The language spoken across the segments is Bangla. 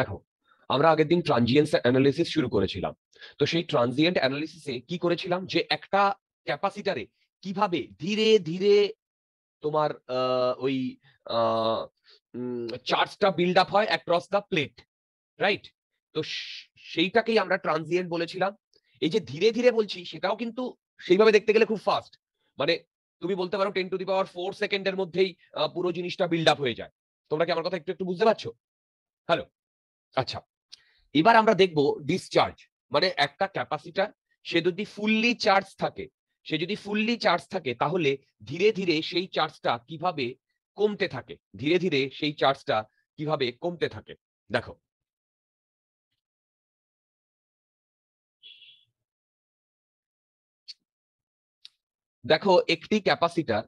দেখো আমরা আগের দিন ট্রানজিয়েন্স অ্যানালিসিস শুরু করেছিলাম তো সেই ট্রানজিয়েন্ট অ্যানালিসিসে কি করেছিলাম যে একটা ক্যাপাসিটারে কিভাবে ধীরে ধীরে তোমার ওই চার্জটা বিল্ড আপ হয় অ্যাক্রস দ্য প্লেট রাইট তো সেইটাকেই আমরা ট্রানজিয়েন্ট বলেছিলাম এই যে ধীরে ধীরে বলছি সেটাও কিন্তু সেইভাবে দেখতে গেলে খুব ফাস্ট মানে তুমি বলতে পারো ten to the power four সেকেন্ডের মধ্যেই পুরো জিনিসটা বিল্ড আপ হয়ে যায় তোমরা কি আমার কথা একটু একটু বুঝতে পারছো হ্যালো আচ্ছা এবার আমরা দেখব ডিসচার্জ মানে একটা ক্যাপাসিটার সে যদি ফুললি চার্জ থাকে সে যদি ফুললি চার্জ থাকে তাহলে ধীরে ধীরে সেই চার্জটা কিভাবে কমতে থাকে ধীরে ধীরে সেই চার্জটা কিভাবে কমতে থাকে দেখো দেখো একটি ক্যাপাসিটার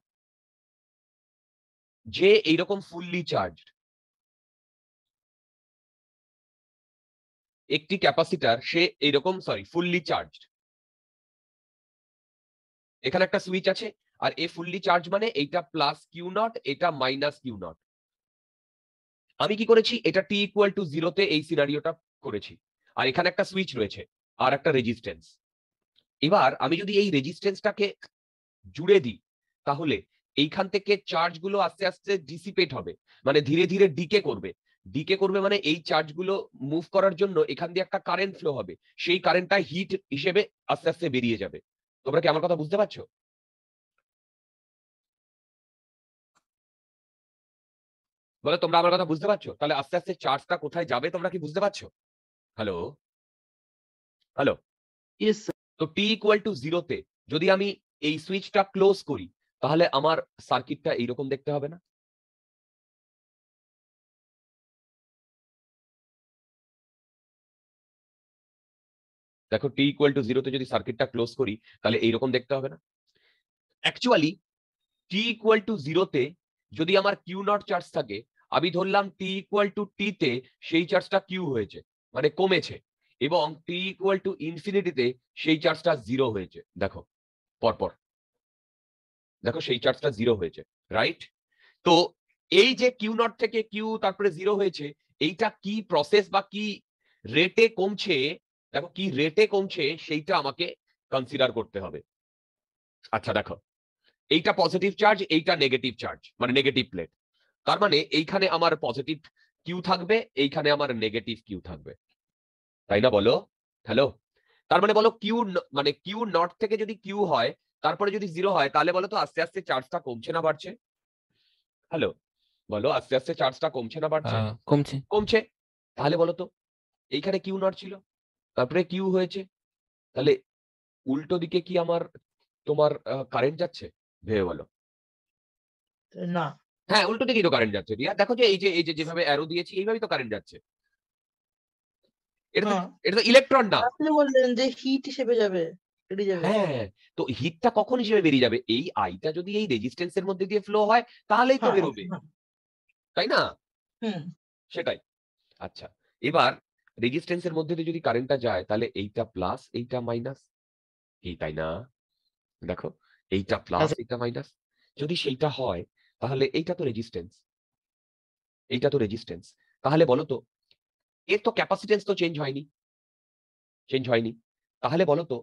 যে এইরকম ফুললি চার্জড একটি ক্যাপাসিটার সে এইরকম সরি ফুললি চার্জড এখানে একটা সুইচ আছে আর এ ফুললি চার্জ মানে এইটা প্লাস কিউ নট এটা মাইনাস কিউ নট আমি কি করেছি এটা টি ইকুয়াল টু জিরোতে এই সিনারিওটা করেছি আর এখানে একটা সুইচ রয়েছে আর একটা রেজিস্ট্যান্স এবার আমি যদি এই রেজিস্ট্যান্সটাকে জুড়ে দিই তাহলে এইখান থেকে চার্জগুলো আস্তে আস্তে ডিসিপেট হবে মানে ধীরে ধীরে ডিকে করবে ডিকে করবে মানে এই চার্জগুলো মুভ করার জন্য এখান দিয়ে একটা কারেন্ট ফ্লো হবে সেই কারেন্টটা হিট হিসেবে আস্তে আস্তে বেরিয়ে যাবে তোমরা কি আমার কথা বুঝতে পারছো বলে তোমরা আমার কথা বুঝতে পারছো তাহলে আস্তে আস্তে চার্জটা কোথায় যাবে তোমরা কি বুঝতে পারছো হ্যালো হ্যালো তো টি ইকুয়াল টু জিরোতে যদি আমি এই সুইচটা ক্লোজ করি তাহলে আমার সার্কিটটা এইরকম দেখতে হবে না দেখো টি ইকুয়াল টু জিরোতে যদি সার্কিটটা ক্লোজ করি তাহলে এইরকম দেখতে হবে না অ্যাকচুয়ালি টি ইকুয়াল টু জিরোতে যদি আমার কিউ নট চার্জ থাকে আমি ধরলাম টি ইকুয়াল টু তে সেই চার্জটা কিউ হয়েছে মানে কমেছে এবং টি ইকুয়াল টু ইনফিনিটিতে সেই চার্জটা জিরো হয়েছে দেখো পরপর দেখো সেই চার্জটা জিরো হয়েছে রাইট তো এই যে কিউ নট থেকে কিউ তারপরে জিরো হয়েছে এইটা কি প্রসেস বা কি রেটে কমছে দেখো কি রেটে কমছে সেইটা আমাকে কনসিডার করতে হবে আচ্ছা দেখো এইটা পজিটিভ চার্জ এইটা নেগেটিভ চার্জ মানে নেগেটিভ প্লেট তার মানে এইখানে আমার পজিটিভ কিউ থাকবে এইখানে আমার নেগেটিভ কিউ থাকবে তাই না বলো হ্যালো তার মানে বলো কিউ মানে কিউ নট থেকে যদি কিউ হয় তারপরে যদি জিরো হয় তাহলে বলো তো আস্তে আস্তে চার্জটা কমছে না বাড়ছে হ্যালো বলো আস্তে আস্তে চার্জটা কমছে না বাড়ছে হ্যাঁ, কমছে কমছে তাহলে বলো তো এইখানে কিউ নট ছিল তারপরে কিউ হয়েছে তাহলে উল্টো দিকে কি আমার তোমার কারেন্ট যাচ্ছে ভেবে বলো না হ্যাঁ উল্টো দিকেই তো কারেন্ট যাচ্ছে রিয়া দেখো যে এই যে এই যে যেভাবে অ্যারো দিয়েছি এইভাবেই তো কারেন্ট যাচ্ছে এটা হ্যাঁ। এটা তো ইলেকট্রন না আপনি বললেন যে হিট হিসেবে যাবে হ্যাঁ তো হিটটা কখন হিসেবে বেরিয়ে যাবে এই আইটা যদি এই রেজিস্ট্যান্সের মধ্যে দিয়ে ফ্লো হয় তাহলেই তো হ্যাঁ, হ্যাঁ। বেরোবে তাই না সেটাই আচ্ছা এবার এর মধ্যে দিয়ে যদি কারেন্টটা যায় তাহলে এইটা প্লাস এইটা মাইনাস এই তাই না দেখো এইটা প্লাস আচ্ছা। এইটা মাইনাস যদি সেইটা হয় তাহলে এইটা তো রেজিস্ট্যান্স এইটা তো রেজিস্ট্যান্স তাহলে বলো তো এর তো ক্যাপাসিটেন্স তো চেঞ্জ হয়নি চেঞ্জ হয়নি তাহলে বলো তো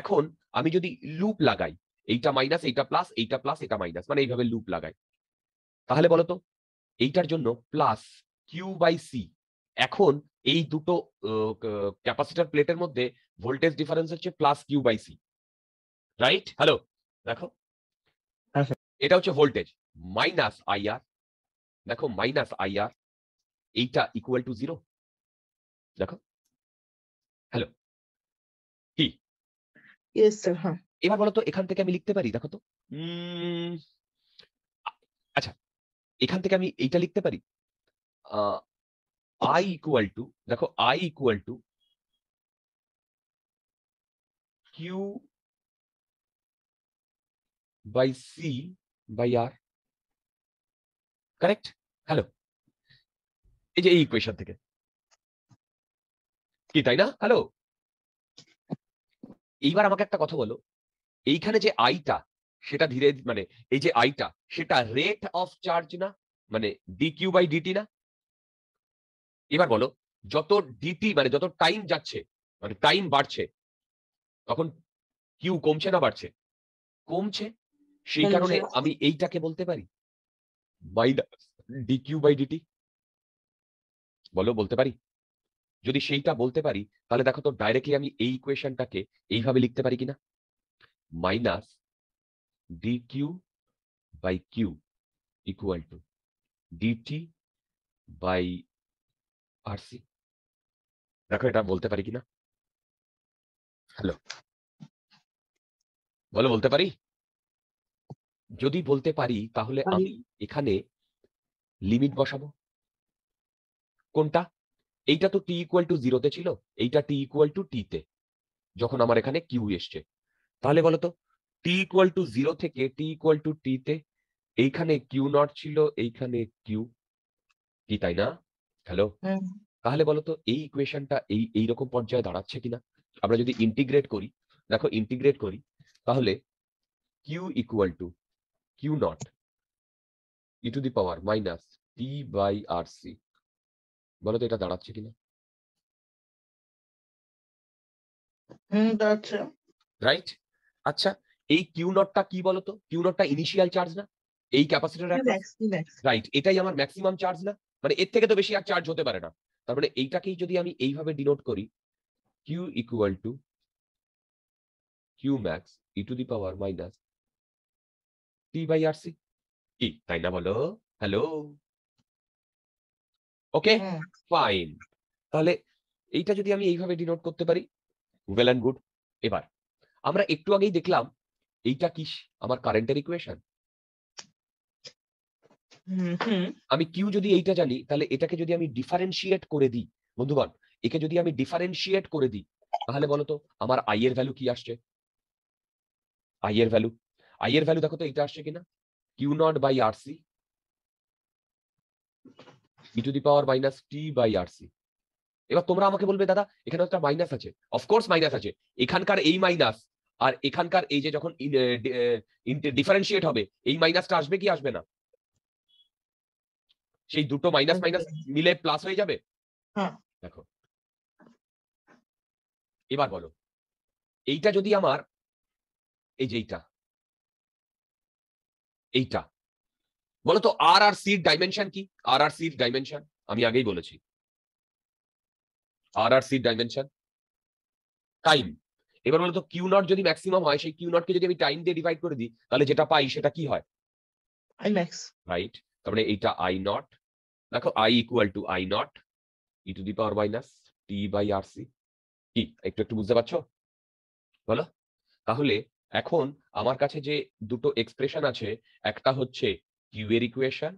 এখন আমি যদি লুপ লাগাই এইটা মাইনাস এইটা প্লাস এইটা প্লাস এটা মাইনাস মানে এইভাবে লুপ লাগাই তাহলে বলো তো এইটার জন্য প্লাস কিউ বাই সি এখন এই দুটো ক্যাপাসিটার প্লেটের মধ্যে ভোল্টেজ ডিফারেন্স হচ্ছে plus Q by C right hello দেখো হ্যাঁ, এটা হচ্ছে ভোল্টেজ মাইনাস আইআর দেখো minus I R equal to zero দেখো হ্যালো কি হ্যাঁ। এবার বলো তো এখান থেকে আমি লিখতে পারি দেখো তো আচ্ছা এখান থেকে আমি এইটা লিখতে পারি আই ইকুয়াল টু দেখো I equal to Q by C by R correct hello এই যে এই ইকুয়েশন থেকে কি তাই না হ্যালো এইবার আমাকে একটা কথা বলো এইখানে যে আইটা সেটা ধীরে মানে এই যে আইটা সেটা রেট অফ চার্জ না মানে ডি কিউ বাই ডিটি না এবার বলো যত ডিটি মানে যত টাইম যাচ্ছে মানে টাইম বাড়ছে তখন কিউ কমছে না বাড়ছে কমছে সেই কারণে আমি এইটাকে বলতে পারি বাই কিউ বাই ডিটি বলো বলতে পারি যদি সেইটা বলতে পারি তাহলে দেখো তো ডাইরেক্টলি আমি এই ইকুয়েশনটাকে এইভাবে লিখতে পারি কিনা minus D Q by Q equal to D T by R C দেখো এটা বলতে পারি কিনা হ্যালো বলো বলতে পারি যদি বলতে পারি তাহলে আমি এখানে লিমিট বসাবো কোনটা এইটা তো টি ইকুয়াল টু জিরোতে ছিল এইটা টি ইকুয়াল টু টিতে যখন আমার এখানে কিউ এসছে তাহলে বলো তো টি ইকুয়াল টু জিরো থেকে টি ইকুয়াল টু টিতে এইখানে কিউ নট ছিল এইখানে কিউ কি তাই না হ্যালো? তাহলে তাহলে বলতো এই ইকুয়েশনটা এই এইরকম পর্যায়ে দাঁড়াচ্ছে কিনা? আমরা যদি ইন্টিগ্রেট করি, দেখো ইন্টিগ্রেট করি তাহলে Q equal to Q naught E to the power minus T by R C বলো তো এটা দাঁড়াচ্ছে কিনা রাইট আচ্ছা এই কিউ নটটা কি বলতো কিউ নটটা ইনিশিয়াল চার্জ না এই ক্যাপাসিটার রাইট এটাই আমার ম্যাক্সিমাম চার্জ না মানে এর থেকে তো বেশি আর চার্জ হতে পারে না তারপরে মানে এইটাকেই যদি আমি এইভাবে ডিনোট করি Q equal to Q max E to the power minus T by R C কি তাই না বলো হ্যালো ওকে ফাইন তাহলে এইটা যদি আমি এইভাবে ডিনোট করতে পারি ওয়েল অ্যান্ড গুড এবার আমরা একটু আগেই দেখলাম এইটা কি আমার কারেন্টের ইকুয়েশন আমি কিউ যদি এইটা জানি তাহলে এটাকে যদি আমি ডিফারেন্সিয়েট করে দিই বন্ধুগণ একে যদি আমি ডিফারেন্সিয়েট করে দিই তাহলে বলতো আমার আই এর ভ্যালু কি আসছে আই এর ভ্যালু আই এর ভ্যালু দেখো তো এটা আসছে কিনা Q naught by R C E to the power minus T by R C এবার তোমরা আমাকে বলবে দাদা এখানে একটা মাইনাস আছে অফকোর্স মাইনাস আছে এখানকার এই মাইনাস আর এখানকার এই যে যখন ডিফারেন্সিয়েট হবে এই মাইনাসটা আসবে কি আসবে না সেই দুটো মাইনাস মাইনাস মিলে প্লাস হয়ে যাবে হ্যাঁ। দেখো এবার বলো এইটা যদি আমার এই যে এইটা এইটা বলতো আর আর সির ডাইমেনশন কি আর আর সির ডাইমেনশন আমি আগেই বলেছি আর আর সির ডাইমেনশন টাইম এবার বলতো কিউ নট যদি ম্যাক্সিমাম হয় সেই কিউ নট কে যদি আমি টাইম দিয়ে ডিভাইড করে দিই তাহলে যেটা পাই সেটা কি হয় আই ম্যাক্স রাইট তারপরে এটা এইটা আই নট দেখো I equal to I naught E to the power minus T by R C কি একটু একটু বুঝতে পারছো বলো তাহলে এখন আমার কাছে যে দুটো এক্সপ্রেশন আছে একটা হচ্ছে কিউ এর ইকুয়েশন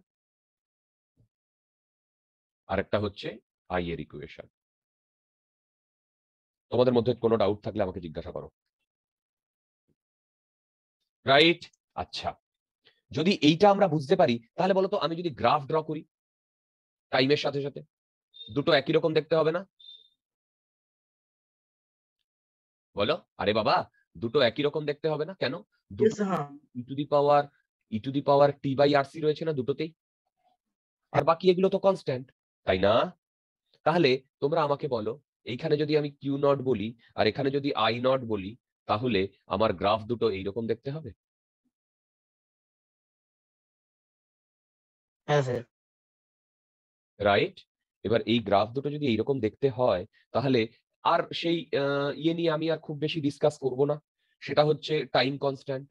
আর একটা হচ্ছে আই এর ইকুয়েশন তোমাদের মধ্যে কোনো ডাউট থাকলে আমাকে জিজ্ঞাসা করো রাইট আচ্ছা যদি এইটা আমরা বুঝতে পারি তাহলে বলতো আমি যদি গ্রাফ ড্র করি টাইমের সাথে সাথে দুটো একই রকম দেখতে হবে না বলো আরে বাবা দুটো একই রকম দেখতে হবে না কেন ই দি পাওয়ার ইটুদি দি পাওয়ার টি বাই আর সি রয়েছে না দুটোতেই আর বাকি এগুলো তো কনস্ট্যান্ট তাই না তাহলে তোমরা আমাকে বলো এইখানে যদি আমি কিউ নট বলি আর এখানে যদি আই নট বলি তাহলে আমার গ্রাফ দুটো এইরকম দেখতে হবে হ্যাঁ, রাইট এবার এই গ্রাফ দুটো যদি এইরকম দেখতে হয় তাহলে আর সেই ইয়ে নিয়ে আমি আর খুব বেশি ডিসকাস করব না সেটা হচ্ছে time constant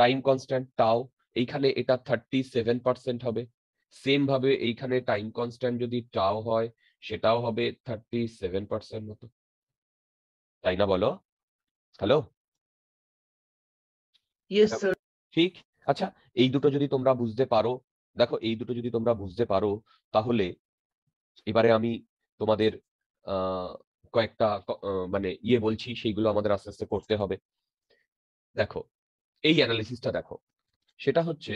time constant tau এইখানে এটা থার্টি সেভেন পার্সেন্ট হবে সেম ভাবে এইখানে টাইম কনস্ট্যান্ট যদি টাও হয় সেটাও হবে থার্টি সেভেন পার্সেন্ট মতো তাই না বলো হ্যালো ঠিক আচ্ছা এই দুটো যদি তোমরা বুঝতে পারো দেখো এই দুটো যদি তোমরা বুঝতে পারো তাহলে এবারে আমি তোমাদের কয়েকটা মানে ইয়ে বলছি সেইগুলো আমাদের আস্তে আস্তে করতে হবে দেখো এই অ্যানালিসিসটা দেখো সেটা হচ্ছে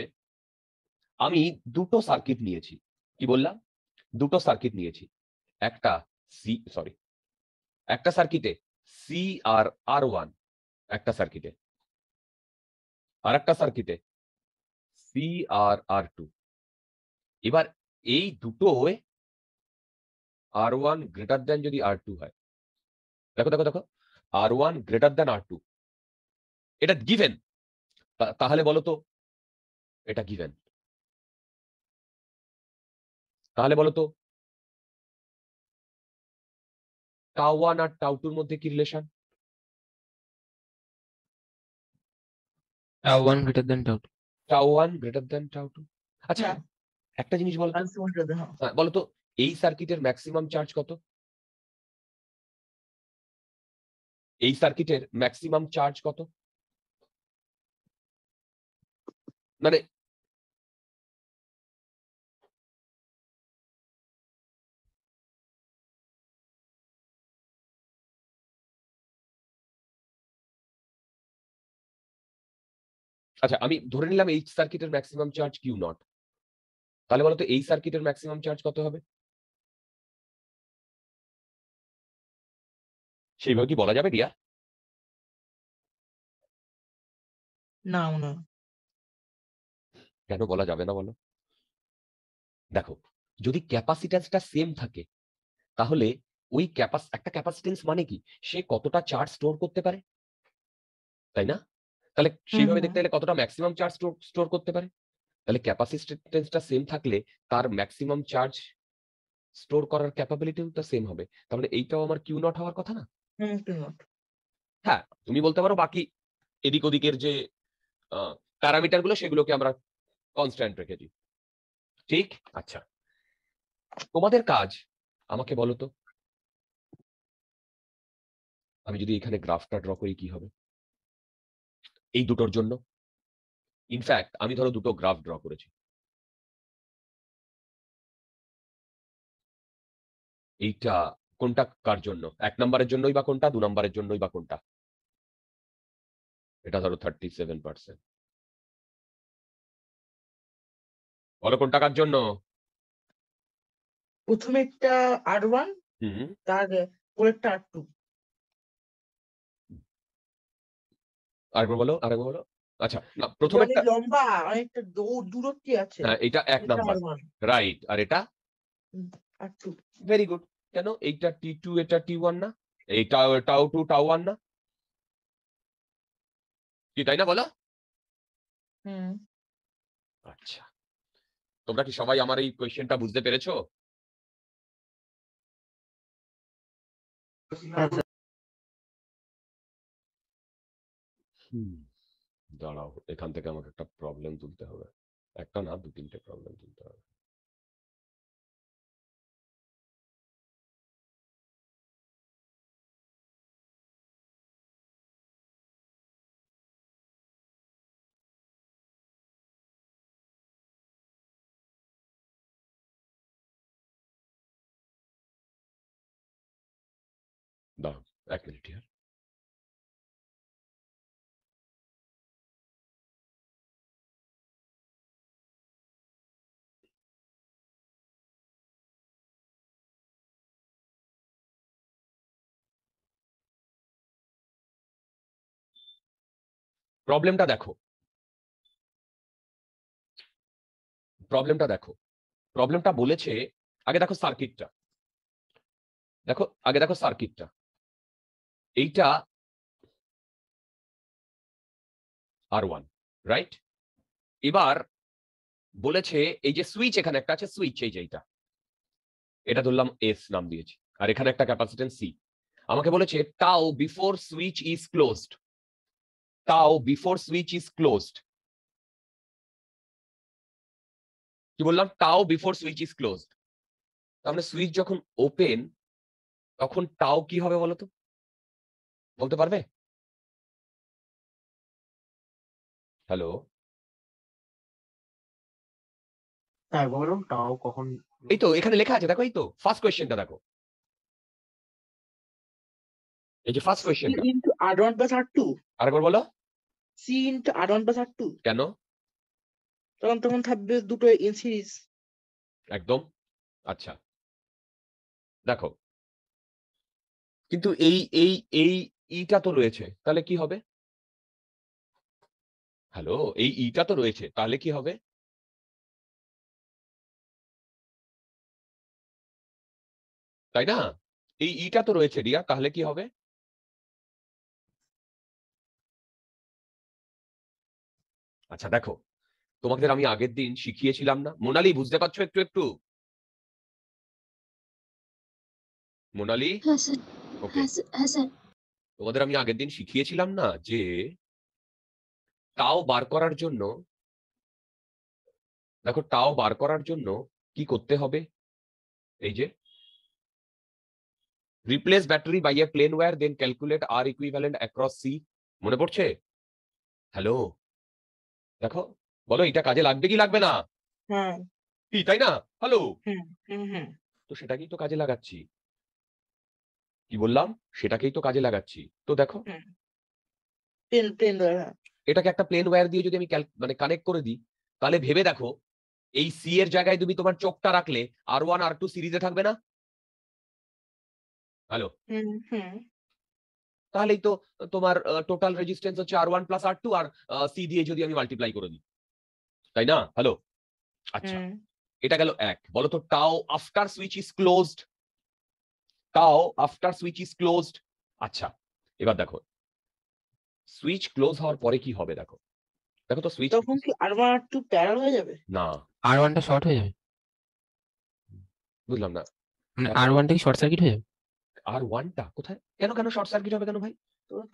আমি দুটো সার্কিট নিয়েছি কি বললাম দুটো সার্কিট নিয়েছি একটা সি সরি একটা সার্কিটে সি আর আর ওয়ান একটা সার্কিটে আর একটা সার্কিটে সি আর আর টু এবার এই দুটোয় আর ওয়ান গ্রেটার দেন যদি আর টু হয় দেখো দেখো দেখো R one greater than R two এটা গিভেন তাহলে বলো তো এটা গিভেন তাহলে বলো তো টাউ ওয়ান আর টাউ টুর মধ্যে কি relation tau one greater than tau two tau one greater than tau two আচ্ছা একটা জিনিস বল হ্যাঁ। হ্যাঁ, বলো তো এই সার্কিটের ম্যাক্সিমাম চার্জ কত এই সার্কিটের ম্যাক্সিমাম চার্জ কত মানে আচ্ছা আমি ধরে নিলাম এই সার্কিটের ম্যাক্সিমাম চার্জ কিউ নট তাহলে বলতো এই সার্কিটের ম্যাক্সিমাম চার্জ কত হবে সেইভাবে কি বলা যাবে রিয়া না না কেন বলা যাবে না বলো দেখো যদি ক্যাপাসিট্যান্সটা সেম থাকে তাহলে ওই ক্যাপাস একটা ক্যাপাসিটেন্স মানে কি সে কতটা চার্জ স্টোর করতে পারে তাই না তাহলে সেইভাবে দেখতে গেলে কতটা ম্যাক্সিমাম চার্জ স্টোর করতে পারে তাহলে ক্যাপাসিটেন্সটা সেম থাকলে তার ম্যাক্সিমাম চার্জ স্টোর করার ক্যাপাবিলিটিও তো সেম হবে তাহলে এইটাও আমার কিউ নট হওয়ার কথা না হ্যাঁ তুমি বলতে পারো বাকি এদিক ওদিকের যে প্যারামিটার গুলো সেগুলোকে আমরা কনস্ট্যান্ট রেখে দিই ঠিক আচ্ছা তোমাদের কাজ আমাকে বলো তো আমি যদি এখানে গ্রাফটা ড্র করি কি হবে এই দুটোর জন্য ইনফ্যাক্ট আমি ধরো দুটো গ্রাফ ড্র করেছি এইটা কোনটা কার জন্য এক নম্বরের জন্যই বা কোনটা দু নম্বরের জন্যই বা কোনটা এটা ধরো থার্টি সেভেন পার্সেন্ট বলো কোনটা কার জন্য প্রথমেরটা আর ওয়ান তার পরেরটা আর টু আরেকবার বলো আরেকবার বলো আচ্ছা না প্রথমে মানে একটা লম্বা অনেকটা দূরত্বে আছে হ্যাঁ এটা এক নাম্বার রাইট আর এটা ভেরি গুড কেন এইটা টি টু এটা টি ওয়ান না এই টাও টু টাও ওয়ান না কি তাই না বলো আচ্ছা তোমরা কি সবাই আমার এই কোয়েশ্চেনটা বুঝতে পেরেছো হ্যাঁ, দাঁড়াও এখান থেকে আমাকে একটা প্রবলেম তুলতে হবে একটা না দু তিনটে প্রবলেম তুলতে হবে প্রবলেমটা দেখো প্রবলেমটা দেখো প্রবলেমটা বলেছে আগে দেখো সার্কিটটা দেখো আগে দেখো সার্কিটটা এইটা আর ওয়ান রাইট এবার বলেছে এই যে সুইচ এখানে একটা আছে সুইচ এই যে এইটা এটা ধরলাম এস নাম দিয়েছি আর এখানে একটা ক্যাপাসিটেন্স সি আমাকে বলেছে tau before switch is closed tau before switch is closed কি বললাম tau before switch is closed তাহলে সুইচ যখন ওপেন তখন টাও কি হবে বলতো বলতে পারবে হ্যালো হ্যাঁ বলুন টাও কখন এই তো এখানে লেখা আছে দেখো এই তো ফার্স্ট কোয়েশ্চেনটা দেখো এই যে ফার্স্ট কোয়েশ্চেনটা আর1 আর2 আরেকবার বলো C into R one plus R two কেন তখন তখন থাকবে দুটো ইন সিরিজ একদম আচ্ছা দেখো কিন্তু এই এই এই ইটা তো রয়েছে তাহলে কি হবে হ্যালো এই ইটা তো রয়েছে তাহলে কি হবে তাই না এই ইটা তো রয়েছে রিয়া তাহলে কি হবে আচ্ছা দেখো তোমাদের আমি আগের দিন শিখিয়েছিলাম না মোনালি বুঝতে পারছো একটু একটু মোনালি হ্যাঁ, হ্যাঁ, হ্যাঁ, তোমাদের আমি আগের দিন শিখিয়েছিলাম না যে টাও বার করার জন্য দেখো তাও বার করার জন্য কি করতে হবে এই যে replace battery by a plain wire then calculate R equivalent across C মনে পড়ছে হ্যালো দেখো বলো এটা কাজে লাগবে কি লাগবে না হ্যাঁ। কি তাই না হ্যালো তো সেটাকেই তো কাজে লাগাচ্ছি কি বললাম সেটাকেই তো কাজে লাগাচ্ছি তো দেখো হ্যাঁ। এটাকে একটা প্লেন ওয়্যার দিয়ে যদি আমি মানে কানেক্ট করে দিই তাহলে ভেবে দেখো এই সি এর জায়গায় তুমি তোমার চোখটা রাখলে আর ওয়ান আর টু সিরিজে থাকবে না হ্যালো তাহলেই তো তোমার টোটাল রেজিস্ট্যান্স হচ্ছে R one plus R two আর সি দিয়ে যদি আমি মাল্টিপ্লাই করে দিই তাই না হ্যালো আচ্ছা এটা গেল এক বলো তো tau after switch is closed tau after switch is closed আচ্ছা এবার দেখো সুইচ ক্লোজ হওয়ার পরে কি হবে দেখো দেখো তো সুইচ তখন কি R one R two parallel হয়ে যাবে না আর ওয়ানটা শর্ট হয়ে যাবে বুঝলাম না আর ওয়ানটা মানে কি শর্ট সার্কিট হয়ে যাবে আর ওয়ানটা কোথায় কেন কেন শর্ট সার্কিট হবে কেন ভাই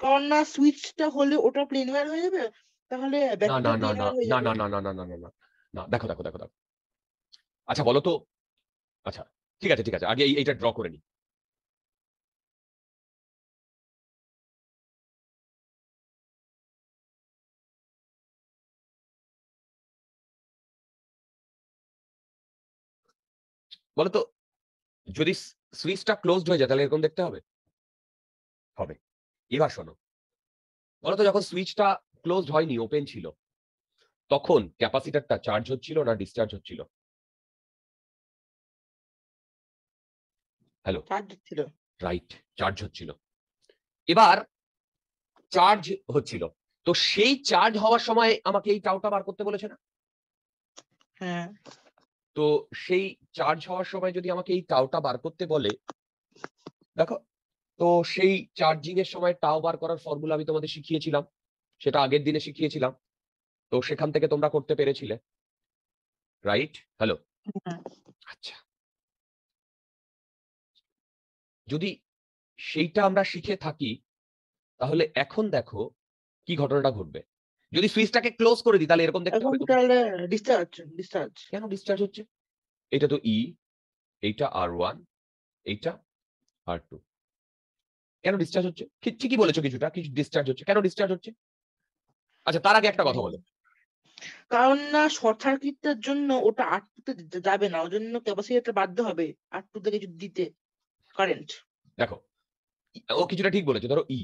কারণ না সুইচটা হলে ওটা ওয়্যার হয়ে যাবে তাহলে না না না না না না না না না না না দেখো দেখো দেখো দেখো আচ্ছা বলো তো আচ্ছা ঠিক আছে ঠিক আছে আগে এইটা ড্র করে নি তো যদি সুইচটা ক্লোজড হয়ে যায় তাহলে এরকম দেখতে হবে হবে এবার শোনো বলতো যখন সুইচটা ক্লোজড হয়নি ওপেন ছিল তখন ক্যাপাসিটারটা চার্জ হচ্ছিল না ডিসচার্জ হচ্ছিল হ্যালো চার্জ হচ্ছিল রাইট চার্জ হচ্ছিল এবার চার্জ হচ্ছিল তো সেই চার্জ হওয়ার সময় আমাকে এই টাউটা বার করতে বলেছে না হ্যাঁ তো সেই চার্জ হওয়ার সময় যদি আমাকে এই টাওটা বার করতে বলে দেখো তো সেই চার্জিং এর সময় টাও বার করার ফর্মুলা আমি তোমাদের শিখিয়েছিলাম সেটা আগের দিনে শিখিয়েছিলাম তো সেখান থেকে তোমরা করতে পেরেছিলে রাইট হ্যালো আচ্ছা যদি সেইটা আমরা শিখে থাকি তাহলে এখন দেখো কি ঘটনাটা ঘটবে যদি সুইচটাকে ক্লোজ করে দিই তাহলে এরকম দেখতে হবে তাহলে ডিসচার্জ ডিসচার্জ কেন ডিসচার্জ হচ্ছে এটা তো ই e, এইটা আর ওয়ান এইটা আর টু কেন ডিসচার্জ হচ্ছে ঠিকই বলেছো কিছুটা কিছু ডিসচার্জ হচ্ছে কেন ডিসচার্জ হচ্ছে আচ্ছা তার আগে একটা কথা বলো কারণ না শর্ট সার্কিটের জন্য ওটা টুতে যাবে না ওই জন্য ক্যাপাসিটার বাধ্য হবে তে কিছু দিতে কারেন্ট দেখো ও কিছুটা ঠিক বলেছে ধরো ই e।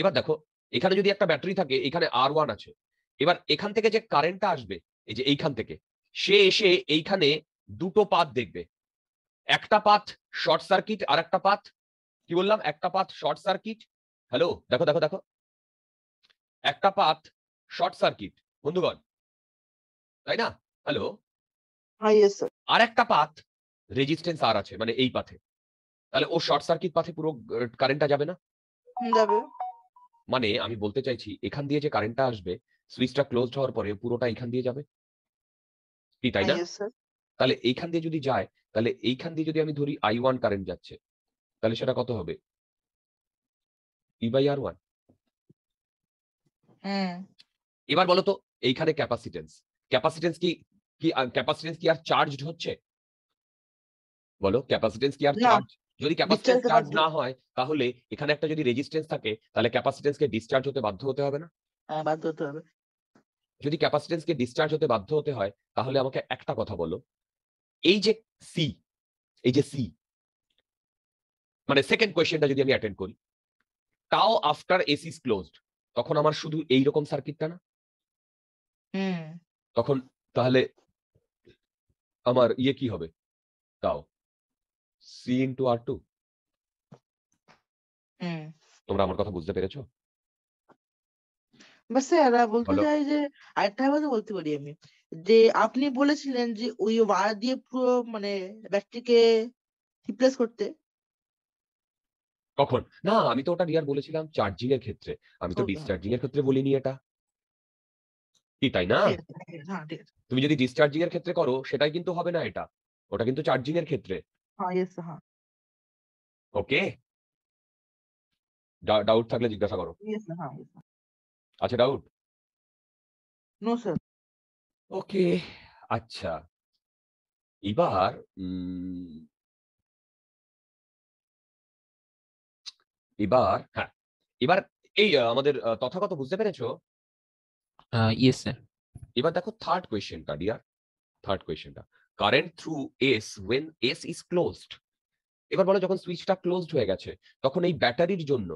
এবার দেখো এখানে যদি একটা ব্যাটারি থাকে এখানে আর ওয়ান আছে এবার এখান থেকে যে কারেন্টটা আসবে এই যে এইখান থেকে সে এসে এইখানে দুটো পাত দেখবে একটা পাত শর্ট সার্কিট আর একটা পাত কি বললাম একটা পাত শর্ট সার্কিট হ্যালো দেখো দেখো দেখো একটা পাত শর্ট সার্কিট বন্ধুগণ তাই না হ্যালো ah, আর একটা পাথ রেজিস্ট্যান্স আর আছে মানে এই পাথে তাহলে ও শর্ট সার্কিট পাথে পুরো কারেন্টটা uh, যাবে না মানে আমি বলতে চাইছি এখান দিয়ে যে কারেন্টটা আসবে সুইচটা ক্লোজ হওয়ার পরে পুরোটা এখান দিয়ে যাবে কি তাই না তাহলে এইখান দিয়ে যদি যায় তাহলে এইখান দিয়ে যদি আমি ধরি আই ওয়ান কারেন্ট যাচ্ছে তাহলে সেটা কত হবে ই বাই আর ওয়ান এবার বলো তো এইখানে ক্যাপাসিটেন্স ক্যাপাসিটেন্স কি কি ক্যাপাসিটেন্স কি আর চার্জড হচ্ছে বলো ক্যাপাসিটেন্স কি আর চার্জ যদি ক্যাপাসিটেন্স চার্জ না হয় তাহলে এখানে একটা যদি রেজিস্ট্যান্স থাকে তাহলে কে ডিসচার্জ হতে বাধ্য হতে হবে না হ্যাঁ বাধ্য হতে হবে যদি কে ডিসচার্জ হতে বাধ্য হতে হয় তাহলে আমাকে একটা কথা বলো এই যে সি এই যে সি মানে সেকেন্ড কোয়েশ্চেনটা যদি আমি অ্যাটেন্ড করি তাও আফটার এসি ইজ ক্লোজড তখন আমার শুধু এই রকম সার্কিটটা না তখন তাহলে আমার ইয়ে কি হবে তাও সি ইন্টু আর টু তোমরা আমার কথা বুঝতে পেরেছো বা স্যার বলতে চাই যে আরেকটা কথা বলতে পারি আমি যে আপনি বলেছিলেন যে ওই ওয়ার দিয়ে পুরো মানে ব্যাটারিকে রিপ্লেস করতে কখন না আমি তো ওটা রিয়ার বলেছিলাম চার্জিং এর ক্ষেত্রে আমি তো ডিসচার্জিং হ্যাঁ। এর ক্ষেত্রে বলিনি এটা কি তাই না হ্যাঁ, তুমি যদি ডিসচার্জিং এর ক্ষেত্রে করো সেটাই কিন্তু হবে না এটা ওটা কিন্তু চার্জিং এর ক্ষেত্রে ওকে ডাউট থাকলে জিজ্ঞাসা করো আচ্ছা ডাউট নো স্যার ওকে আচ্ছা এবার এবার হ্যাঁ এবার এই আমাদের তথাগত বুঝতে পেরেছো ইয়েস স্যার এবার দেখো থার্ড কোয়েশ্চেনটা ডিয়ার থার্ড কোয়েশ্চেনটা current through S when S is closed এবার বলো যখন সুইচটা ক্লোজড হয়ে গেছে তখন এই ব্যাটারির জন্য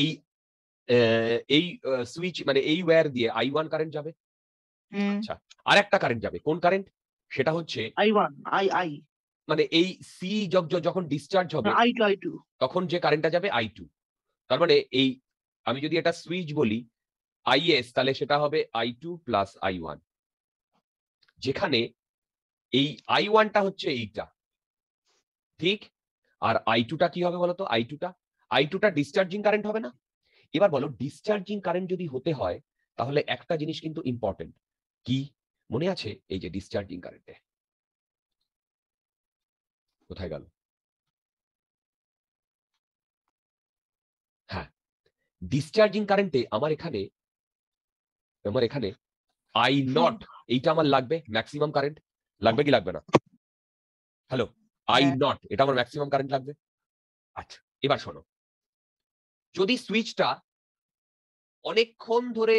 এই এই সুইচ মানে এই ওয়্যার দিয়ে আই ওয়ান কারেন্ট যাবে আচ্ছা আর একটা কারেন্ট যাবে কোন কারেন্ট সেটা হচ্ছে আই ওয়ান আই আই মানে এই সি যখন ডিসচার্জ হবে আই টু আই টু তখন যে কারেন্টটা যাবে আই টু তার মানে এই আমি যদি এটা সুইচ বলি আই এস তাহলে সেটা হবে I two plus I one যেখানে এই আই ওয়ানটা হচ্ছে এইটা ঠিক আর আই টুটা কি হবে বলতো আই টুটা আই টুটা ডিসচার্জিং কারেন্ট হবে না এবার বলো ডিসচার্জিং কারেন্ট যদি হতে হয় তাহলে একটা জিনিস কিন্তু ইম্পর্টেন্ট কি মনে আছে এই যে ডিসচার্জিং কারেন্টে কোথায় গেল হ্যাঁ ডিসচার্জিং কারেন্টে আমার এখানে আমার এখানে আই নট হ্যাঁ। এইটা আমার লাগবে ম্যাক্সিমাম কারেন্ট লাগবে কি লাগবে না হ্যালো আই নট এটা আমার ম্যাক্সিমাম কারেন্ট লাগবে আচ্ছা এবার শোনো যদি সুইচটা অনেকক্ষণ ধরে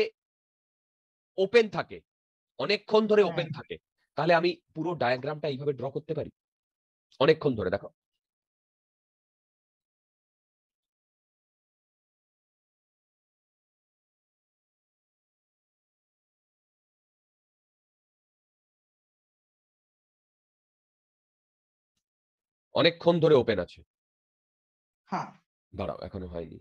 ওপেন থাকে অনেকক্ষণ ধরে ওপেন হ্যাঁ। থাকে তাহলে আমি পুরো ডায়াগ্রামটা এইভাবে ড্র করতে পারি অনেকক্ষণ ধরে দেখো অনেকক্ষণ ধরে ওপেন আছে হ্যাঁ দাঁড়াও এখনো হয়নি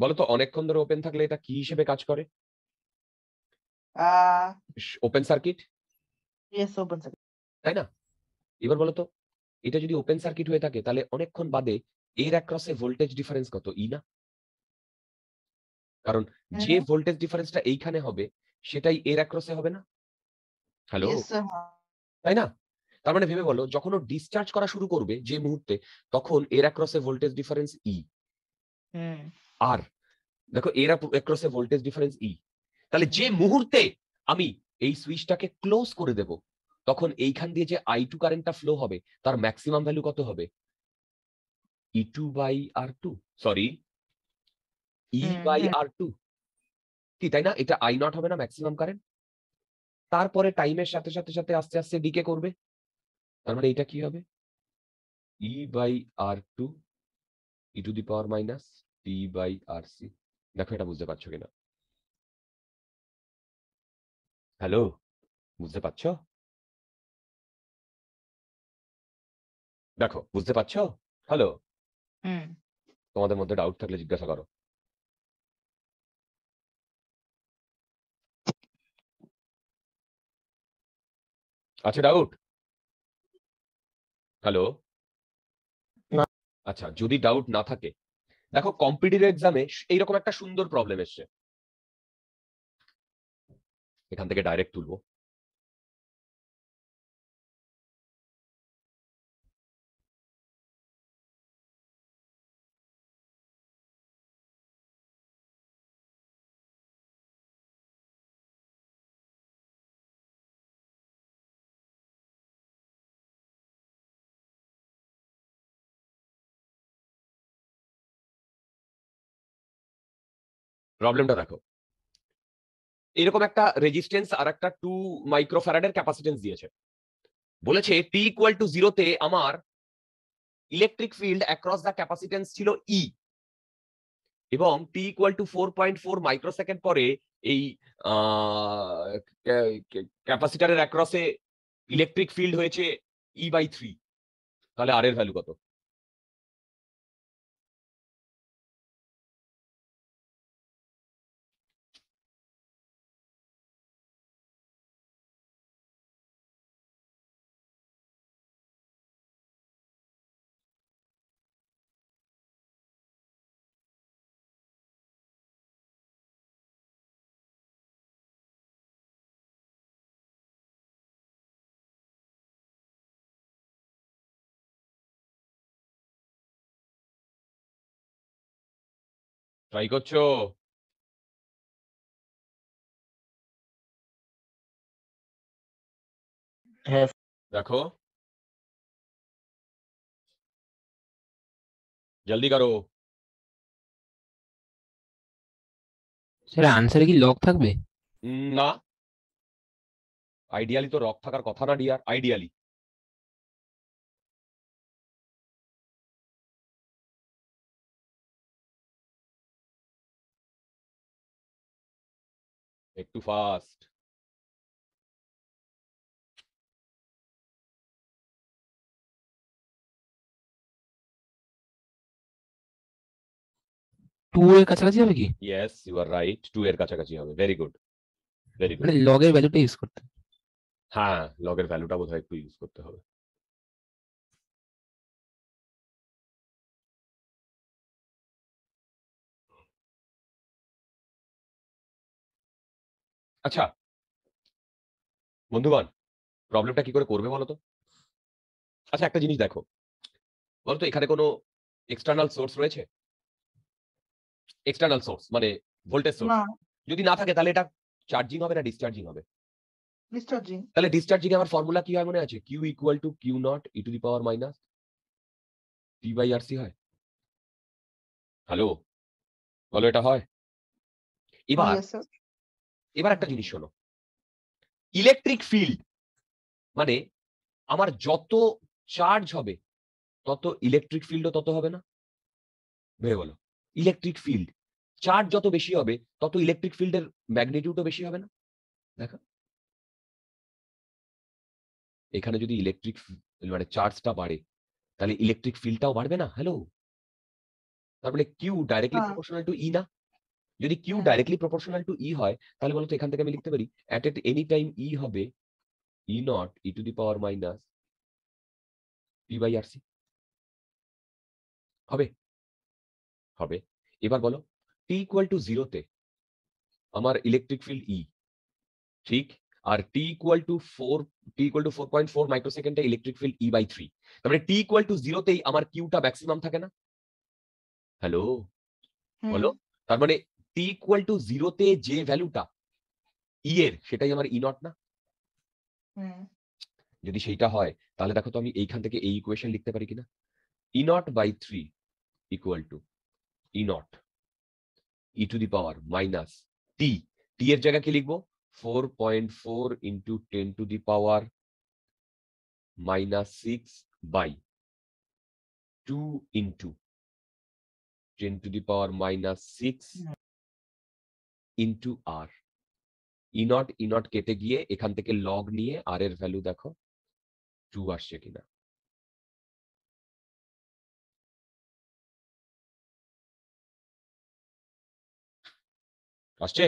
বলো তো অনেকক্ষণ ধরে ওপেন থাকলে এটা কি হিসেবে কাজ করে open circuit yes open circuit তাই না এবার বলো তো এটা যদি ওপেন সার্কিট হয়ে থাকে তাহলে অনেকক্ষণ বাদে এর অ্যাক্রসে ভোল্টেজ ডিফারেন্স কত ই না কারণ হ্যাঁ, যে ভোল্টেজ হ্যাঁ। ডিফারেন্সটা এইখানে হবে সেটাই এর অ্যাক্রসে হবে না হ্যালো তাই না তার মানে ভেবে বলো যখন ও ডিসচার্জ করা শুরু করবে যে মুহূর্তে তখন এর অ্যাক্রসে ভোল্টেজ ডিফারেন্স ই আর দেখো এর অ্যাক্রসে ভোল্টেজ ডিফারেন্স ই তাহলে যে মুহূর্তে আমি এই সুইচটাকে ক্লোজ করে দেব তখন এইখান দিয়ে যে আই টু কারেন্টটা ফ্লো হবে তার ম্যাক্সিমাম ভ্যালু কত হবে E two by R two sorry E by R two কি তাই না এটা আই নট হবে না ম্যাক্সিমাম কারেন্ট তারপরে টাইমের সাথে সাথে সাথে আস্তে আস্তে ডিকে করবে তার মানে এটা কি হবে E by R two E to the power minus T by R C দেখো এটা বুঝতে পারছো কিনা হ্যালো বুঝতে পারছো দেখো বুঝতে পারছো হ্যালো তোমাদের মধ্যে ডাউট থাকলে জিজ্ঞাসা করো আচ্ছা ডাউট হ্যালো না আচ্ছা যদি ডাউট না থাকে দেখো কম্পিটিটিভ এক্সামে এইরকম একটা সুন্দর প্রবলেম এসছে এখান থেকে ডাইরেক্ট তুলবো প্রবলেমটা দেখো এরকম একটা রেজিস্ট্যান্স আর একটা টু মাইক্রোফ্যারাডের ক্যাপাসিটেন্স দিয়েছে বলেছে টি ইকুয়াল টু জিরোতে আমার electric field across the capacitance ছিল ই e এবং T equal to four point four microsecond পরে এই ক্যাপাসিটারের অ্যাক্রসে ইলেকট্রিক ফিল্ড হয়েছে ই বাই থ্রি তাহলে আর এর ভ্যালু কত ট্রাই করছো দেখো জলদি করো স্যার আনসারে কি লক থাকবে না আইডিয়ালি তো রক থাকার কথা না dear ideally Like too fast. Two এর কাছাকাছি হবে কি yes you are right two এর কাছাকাছি হবে ভেরি very good গুড মানে লগ এর ভ্যালুটা ইউজ করতে হ্যাঁ log value ta bodhay ekto use korte hobe আচ্ছা বন্ধুবান প্রবলেমটা কি করে করবে বলতো আচ্ছা একটা জিনিস দেখো বলতো এখানে কোনো এক্সটার্নাল সোর্স রয়েছে এক্সটার্নাল সোর্স মানে ভোল্টেজ সোর্স যদি না থাকে তাহলে এটা চার্জিং হবে না ডিসচার্জিং হবে ডিসচার্জিং তাহলে ডিসচার্জিং আমার ফর্মুলা কি হয় মনে আছে Q equal to Q naught E to the power minus T by R C হয় হ্যালো বলো এটা হয় এবার এবার একটা জিনিস হলো ইলেকট্রিক ফিল্ড মানে আমার যত চার্জ হবে তত ইলেকট্রিক ফিল্ডও তত হবে না ভেবে বলো ইলেকট্রিক ফিল্ড চার্জ যত বেশি হবে তত ইলেকট্রিক ফিল্ডের ম্যাগনিটিউডও বেশি হবে না দেখো এখানে যদি ইলেকট্রিক মানে চার্জটা বাড়ে তাহলে ইলেকট্রিক ফিল্ডটাও বাড়বে না হ্যালো তারপরে Q directly proportional to E না যদি Q directly proportional to E হয় তাহলে বলতো এখান থেকে আমি লিখতে পারি at at any time E হবে E naught E to the power minus P by R C হবে হবে এবার বলো টি ইকুয়াল টু জিরোতে আমার ইলেকট্রিক ফিল্ড ই ঠিক আর T equal to four T equal to four point four মাইক্রোসেকেন্ডে electric field E by three তারপরে টি ইকুয়াল টু জিরোতেই আমার কিউটা ম্যাক্সিমাম থাকে না হ্যালো বলো তার মানে ইকুয়াল টু জিরোতে যে ভ্যালুটা ই e এর সেটাই আমার ই e নট না যদি সেইটা হয় তাহলে দেখো তো আমি এইখান থেকে এই ইকুয়েশন লিখতে পারি কিনা E naught by three equal to E naught E to the power minus T T এর জায়গা কি লিখবো four point four into ten to the power minus six by two into ten to the power minus six into R ইনট ইনট কেটে গিয়ে এখান থেকে লগ নিয়ে আর এর ভ্যালু দেখো টু আসছে কিনা আসছে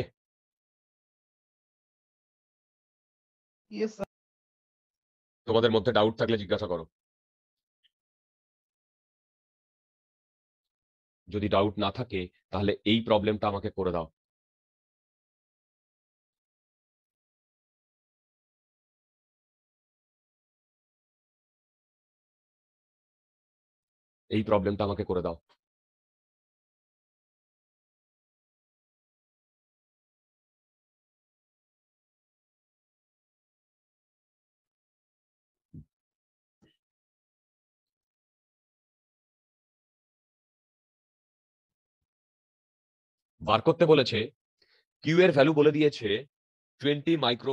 তোমাদের মধ্যে ডাউট থাকলে জিজ্ঞাসা করো যদি ডাউট না থাকে তাহলে এই প্রবলেমটা আমাকে করে দাও এই প্রবলেমটা আমাকে করে দাও বার করতে বলেছে কিউ এর ভ্যালু বলে দিয়েছে twenty micro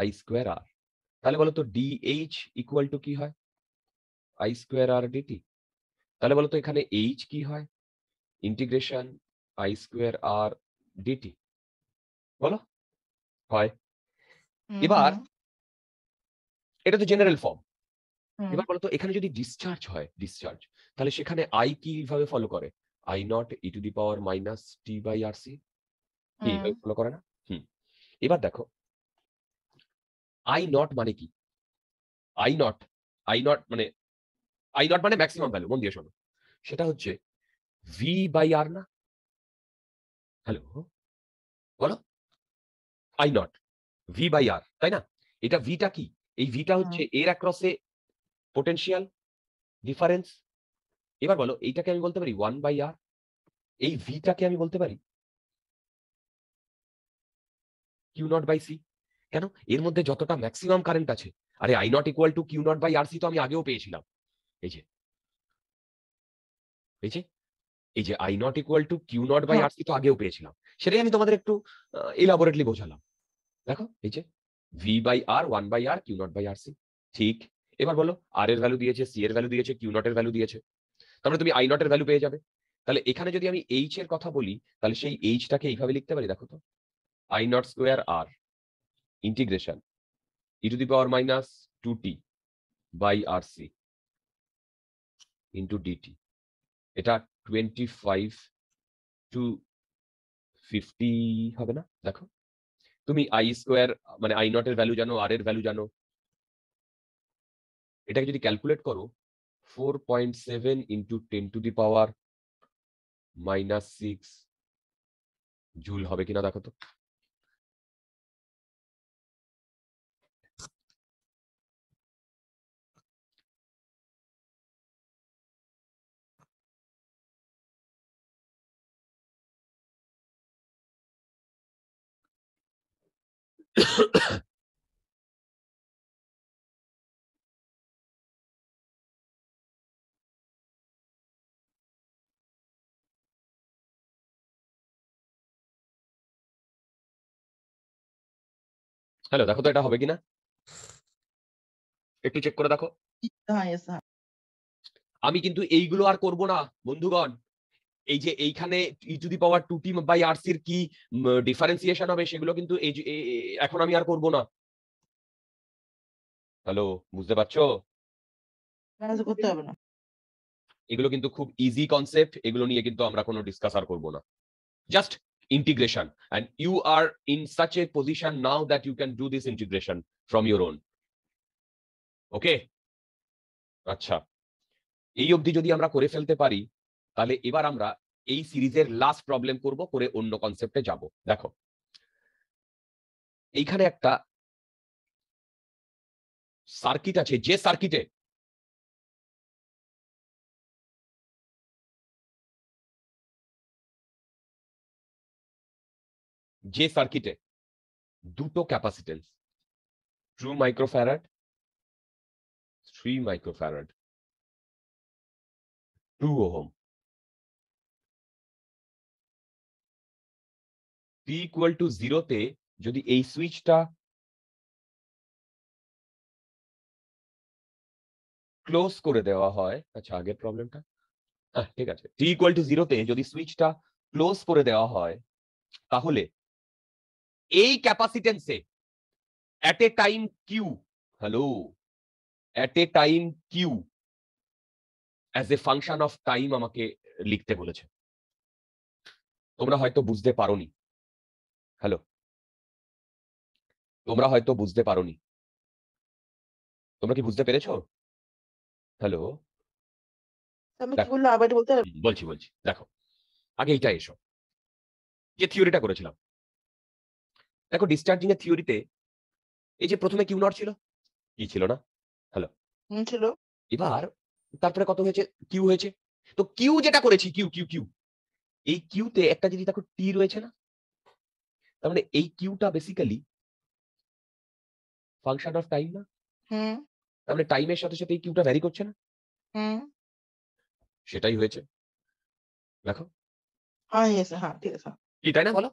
I square R তাহলে বলো তো ডিএইচ ইকুয়াল টু কি হয় আই স্কোয়ার আর ডিটি তাহলে বলো তো এখানে এইচ কি হয় integration I square R dt বলো হয় এবার এটা তো জেনারেল ফর্ম এবার বলতো এখানে যদি ডিসচার্জ হয় ডিসচার্জ তাহলে সেখানে আই কিভাবে ফলো করে I naught E to the power minus T by R C এইভাবে ফলো করে না হুম এবার দেখো আই নট মানে কি আই নট আই নট মানে আই নট মানে ম্যাক্সিমাম ভ্যালু মন দিয়ে শোনো সেটা হচ্ছে ভি বাই আর না হ্যালো বলো I naught V by R তাই না এটা ভিটা কি এই ভিটা হচ্ছে এর অ্যাক্রসে পোটেন্সিয়াল ডিফারেন্স এবার বলো এইটাকে আমি বলতে পারি ওয়ান বাই আর এই ভিটাকে আমি বলতে পারি কিউ নট বাই সি কেন এর মধ্যে যতটা ম্যাক্সিমাম কারেন্ট আছে আরে I naught equal to Q naught by R C তো আমি আগেও পেয়েছিলাম এই যে এই যে এই যে I naught equal to Q naught by R C তো আগেও পেয়েছিলাম সেটাই আমি তোমাদের একটু ইলাবোরেটলি বোঝালাম দেখো এই যে V by R one by R Q naught by R C ঠিক এবার বলো আর এর ভ্যালু দিয়েছে সি এর ভ্যালু দিয়েছে কিউ নট এর ভ্যালু দিয়েছে তারপরে তুমি আই নট এর ভ্যালু পেয়ে যাবে তাহলে এখানে যদি আমি এইচ এর কথা বলি তাহলে সেই এইচটাকে এইভাবে লিখতে পারি দেখো তো I naught square R integration E to the power minus two T by R C into dt এটা টোয়েন্টি ফাইভ টু ফিফটি হবে না দেখো তুমি আই স্কোয়ার মানে আই নটের ভ্যালু জানো আর এর ভ্যালু জানো এটাকে যদি ক্যালকুলেট করো four point seven into ten to the power minus six joule হবে কিনা দেখো তো হ্যালো দেখো তো এটা হবে কিনা একটু চেক করে দেখো হ্যাঁ, আমি কিন্তু এইগুলো আর করব না বন্ধুগণ এই যে এইখানে E to the power two T by R সির কি ডিফারেন্সিয়েশন হবে সেগুলো কিন্তু এই এখন আমি আর করব না হ্যালো বুঝতে পারছো করতে হবে না এগুলো কিন্তু খুব ইজি কনসেপ্ট এগুলো নিয়ে কিন্তু আমরা কোনো ডিসকাস আর করবো না just integration and you are in such a position now that you can do this integration from your own okay আচ্ছা এই অবধি যদি আমরা করে ফেলতে পারি তাহলে এবার আমরা এই সিরিজের লাস্ট প্রবলেম করব করে অন্য কনসেপ্টে যাব দেখো এইখানে একটা সার্কিট আছে যে সার্কিটে যে সার্কিটে দুটো capacitance two microfarad three microfarad two ohm P equal two জিরোতে যদি এই সুইচটা ক্লোজ করে দেওয়া হয় আচ্ছা আগের প্রবলেমটা হ্যাঁ ঠিক আছে টি ইকুয়াল টু জিরোতে যদি সুইচটা ক্লোজ করে দেওয়া হয় তাহলে এই ক্যাপাসিটেন্সে at a time Q hello at a time Q as a function of time আমাকে লিখতে বলেছে তোমরা হয়তো বুঝতে পারোনি হ্যালো তোমরা হয়তো বুঝতে পারোনি তোমরা কি বুঝতে পেরেছো হ্যালো আমি কি বলতে বলছি বলছি দেখো আগে এইটা এসো যে থিওরিটা করেছিলাম দেখো ডিসচার্জিং এর থিওরিতে এই যে প্রথমে কিউ নট ছিল কি ছিল না হ্যালো ছিল এবার তারপরে কত হয়েছে কিউ হয়েছে তো কিউ যেটা করেছি কিউ কিউ কিউ এই কিউতে একটা যদি দেখো টি রয়েছে না তাহলে মানে এই কিউটা বেসিক্যালি ফাংশন অফ টাইম না হুম তাহলে মানে টাইমের সাথে সাথে এই কিউটা ভ্যারি করছে না হুম সেটাই হয়েছে দেখো হ্যাঁ হ্যাঁ ঠিক আছে কি তাই না বলো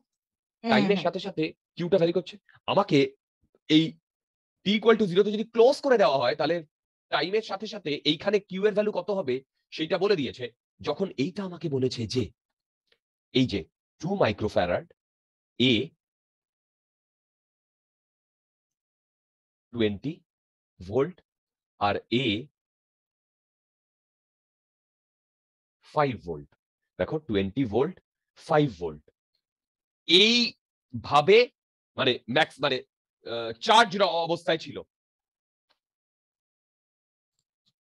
টাইমের সাথে সাথে কিউটা ভ্যারি করছে আমাকে এই t ইকুয়াল টু 0 তে যদি ক্লোজ করে দেওয়া হয় তাহলে টাইমের সাথে সাথে এইখানে কিউ এর ভ্যালু কত হবে সেটা বলে দিয়েছে যখন এইটা আমাকে বলেছে যে এই যে টু মাইক্রোফ্যারাড a 20 volt আর এ 5 ভোল্ট দেখো 20 ভোল্ট 5 ভোল্ট এই ভাবে মানে ম্যাক্স মানে চার্জ অবস্থায় ছিল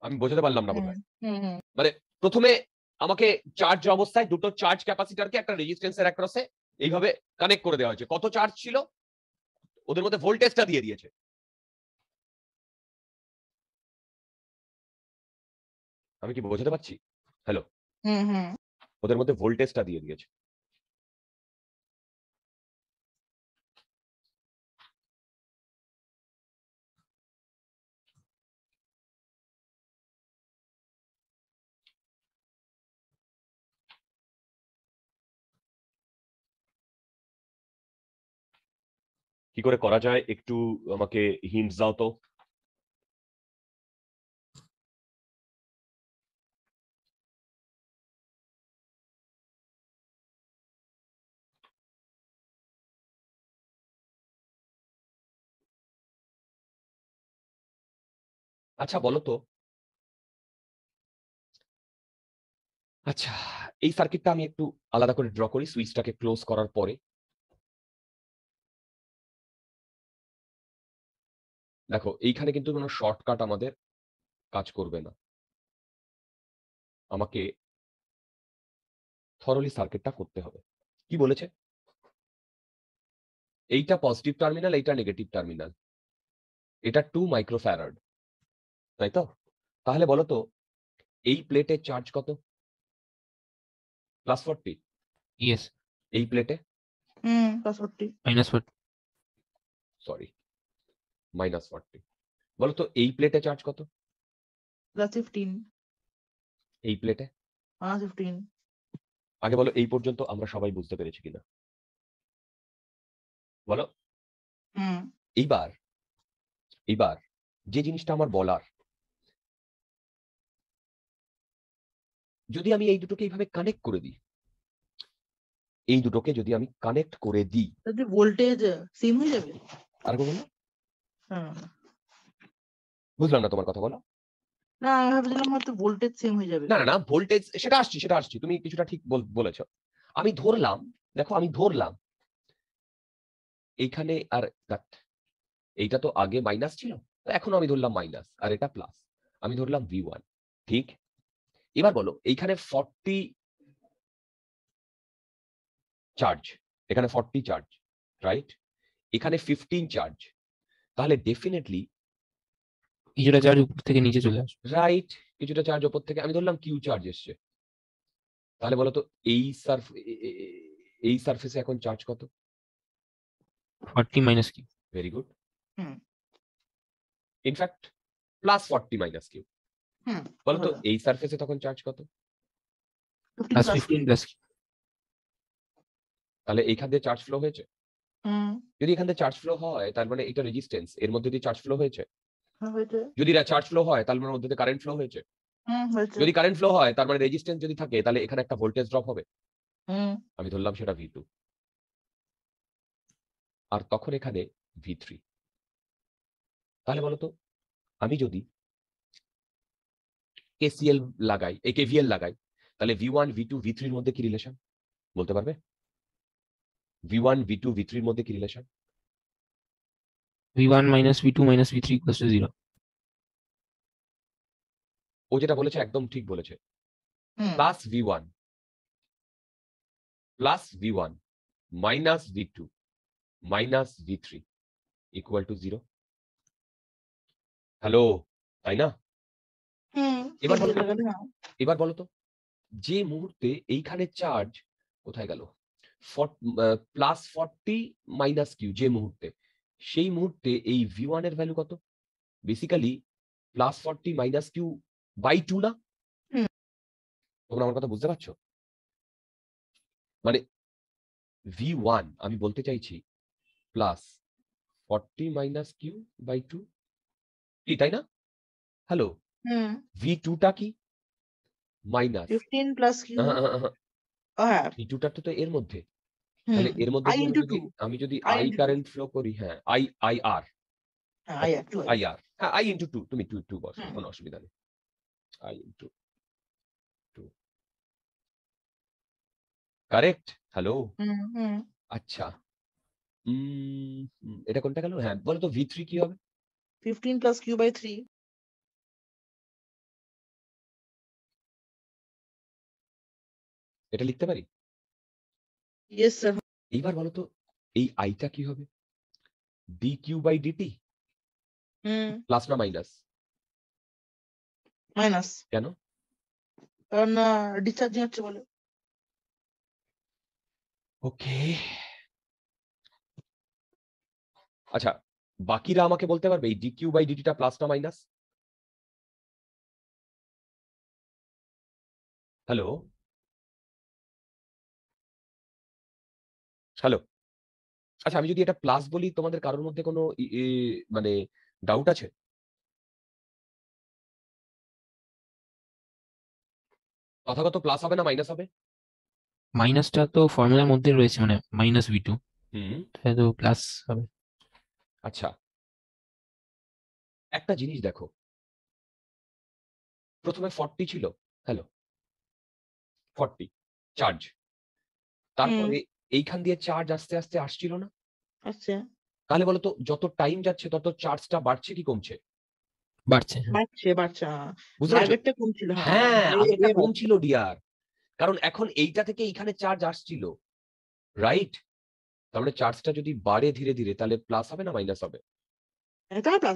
আমি বোঝাতে পারলাম না বোধহয় হ্যাঁ, হ্যাঁ, হ্যাঁ। মানে প্রথমে আমাকে চার্জ অবস্থায় দুটো চার্জ ক্যাপাসিটারকে একটা রেজিস্ট্যান্সের অ্যাক্রসে এইভাবে কানেক্ট করে দেওয়া হয়েছে কত চার্জ ছিল ওদের মধ্যে ভোল্টেজটা দিয়ে দিয়েছে আমি কি বোঝাতে পারছি হ্যালো ওদের মধ্যে ভোল্টেজটা দিয়ে দিয়েছে কি করে করা যায় একটু আমাকে হিন্টস দাও তো আচ্ছা বলো তো আচ্ছা এই সার্কিটটা আমি একটু আলাদা করে ড্র করি সুইচটাকে ক্লোজ করার পরে দেখো এইখানে কিন্তু কোনো শর্টকাট আমাদের কাজ করবে না আমাকে থরলি সার্কিটটা করতে হবে কি বলেছে এইটা পজিটিভ টার্মিনাল এইটা নেগেটিভ টার্মিনাল এটা টু মাইক্রোফ্যারড তাই তো তাহলে বলো তো এই প্লেটের চার্জ কত প্লাস ফোরটি ইয়েস এই প্লেটে minus forty sorry minus forty বলো তো এই প্লেটে চার্জ কত প্লাস ফিফটিন এই প্লেটে প্লাস ফিফটিন আগে বলো এই পর্যন্ত আমরা সবাই বুঝতে পেরেছি কিনা বলো এইবার এইবার যে জিনিসটা আমার বলার যদি আমি এই দুটোকে এইভাবে কানেক্ট করে দিই এই দুটোকে যদি আমি কানেক্ট করে দিই তাহলে ভোল্টেজ সেম হয়ে যাবে আর বলুন বুঝলাম না তোমার কথা বলো না আমি ভাবছিলাম হয়তো ভোল্টেজ সেম হয়ে যাবে না না না ভোল্টেজ সেটা আসছি সেটা আসছি তুমি কিছুটা ঠিক বলেছো আমি ধরলাম দেখো আমি ধরলাম এইখানে আর এইটা তো আগে মাইনাস ছিল এখন আমি ধরলাম মাইনাস আর এটা প্লাস আমি ধরলাম ভি ওয়ান ঠিক এবার বলো এইখানে ফর্টি চার্জ এখানে ফর্টি চার্জ রাইট এখানে ফিফটিন চার্জ তাহলে ডেফিনেটলি কিছুটা চার্জ উপর থেকে নিচে চলে আসবে রাইট কিছুটা চার্জ উপর থেকে আমি ধরলাম কিউ চার্জ এসছে তাহলে বলো তো এই সার্ফ এই সার্ফেসে এখন চার্জ কত forty minus Q very good in fact plus forty minus Q বলো তো এই সারফেসে তখন চার্জ কত তাহলে এইখান দিয়ে চার্জ ফ্লো হয়েছে যদি এখান দিয়ে চার্জ ফ্লো হয় তার মানে এটা রেজিস্ট্যান্স এর মধ্যে দিয়ে চার্জ হ্যাঁ, ফ্লো হয়েছে যদি চার্জ ফ্লো হয় তার মানে মধ্যে দিয়ে কারেন্ট ফ্লো হয়েছে যদি কারেন্ট ফ্লো হয় তার মানে রেজিস্ট্যান্স যদি থাকে তাহলে এখানে একটা ভোল্টেজ ড্রপ হবে আমি ধরলাম সেটা ভি টু আর তখন এখানে ভি থ্রি তাহলে বলতো আমি যদি KCL লাগাই এই KVL লাগাই তাহলে V1 V2 V two V থ্রির মধ্যে কি রিলেশন বলতে পারবে V1 V2 V two V থ্রির মধ্যে কি relation V1 one minus V two minus V three zero ও যেটা বলেছে একদম ঠিক বলেছে plus V one plus V one minus V two minus V three equal to zero hello তাই না এবার বলতো হ্যাঁ। এবার যে মুহূর্তে এইখানে চার্জ কোথায় গেল প্লাস ফর্টি মাইনাস কিউ যে মুহূর্তে সেই মুহূর্তে এই ভি ওয়ান এর ভ্যালু কত basically plus forty minus Q by two না তোমরা আমার কথা বুঝতে পারছো মানে ভি ওয়ান আমি বলতে চাইছি plus forty minus Q by two কি তাই না হ্যালো হুম ভি টুটা কি মাইনাস ফিফটিন প্লাস হ্যাঁ ভি তো এর মধ্যে তাহলে এর মধ্যে আমি যদি I আই কারেন্ট ফ্লো করি হ্যাঁ I I R I R হ্যাঁ আই ইন্টু টু তুমি টু টু বসো কোনো অসুবিধা নেই I into two correct hello হুম হুম আচ্ছা উম, এটা কোনটা গেল হ্যাঁ বলো তো ভি থ্রি কি হবে fifteen plus Q by three এটা লিখতে পারি ইয়েস স্যার এইবার বলো এই আইটা কি হবে D Q by dt plus না মাইনাস মাইনাস কেন কারণ ডিসচার্জিং হচ্ছে বলে ওকে আচ্ছা বাকিরা আমাকে বলতে পারবে এই ডিকিউ বাই ডিটিটা প্লাস না মাইনাস হ্যালো হ্যালো আচ্ছা আমি যদি এটা প্লাস বলি তোমাদের কারোর মধ্যে কোনো মানে ডাউট আছে তথাগত প্লাস হবে না মাইনাস হবে মাইনাসটা তো ফর্মুলার মধ্যে রয়েছে মানে মাইনাস ভি টু তাহলে প্লাস হবে আচ্ছা একটা জিনিস দেখো প্রথমে ফর্টি ছিল হ্যালো ফর্টি চার্জ তারপরে এইখান দিয়ে চার্জ আস্তে আস্তে আসছিল না আচ্ছা তাহলে বলতো যত টাইম যাচ্ছে তত চার্জটা বাড়ছে কি কমছে বাড়ছে হ্যাঁ। বাড়ছে বাড়ছে হ্যাঁ কমছিল ডিয়ার হ্যাঁ। হ্যাঁ, কারণ এখন এইটা থেকে এইখানে চার্জ আসছিল রাইট তাহলে চার্জটা যদি বাড়ে ধীরে ধীরে তাহলে প্লাস হবে না মাইনাস হবে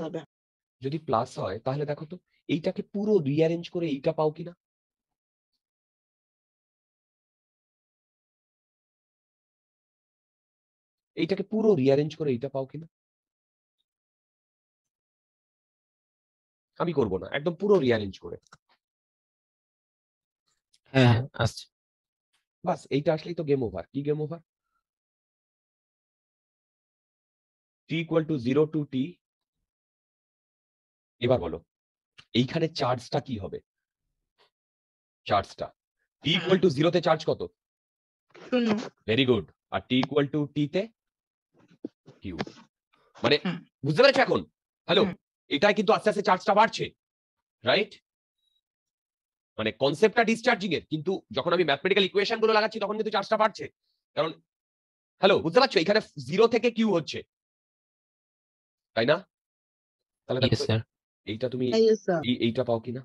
হবে যদি প্লাস হয় তাহলে দেখো তো এইটাকে পুরো রিঅ্যারেঞ্জ করে এইটা পাও কিনা এইটাকে পুরো রিয়ারেঞ্জ করে এইটা পাও কিনা আমি করব না একদম পুরো রিয়ারেঞ্জ করে হ্যাঁ, হ্যাঁ, বাস এইটা আসলেই তো গেম ওভার কি game over T equal to zero to T এবার বলো এইখানে চার্জটা কি হবে চার্জটা টি ইকুয়াল টু জিরোতে চার্জ কত ভেরি গুড আর টি ইকুয়াল টু টি তে ইউ মানে বুঝতে পেরেছো এখন হ্যালো এটা কিন্তু আস্তে আস্তে চার্জটা বাড়ছে রাইট মানে কনসেপ্টটা ডিসচার্জিং এর কিন্তু যখন আমি ম্যাথমেটিক্যাল ইকুয়েশন গুলো লাগাচ্ছি তখন কিন্তু চার্জটা বাড়ছে কারণ হ্যালো বুঝতে পারছো এখানে জিরো থেকে কিউ হচ্ছে তাই না তাহলে এইটা তুমি এইটা পাও কিনা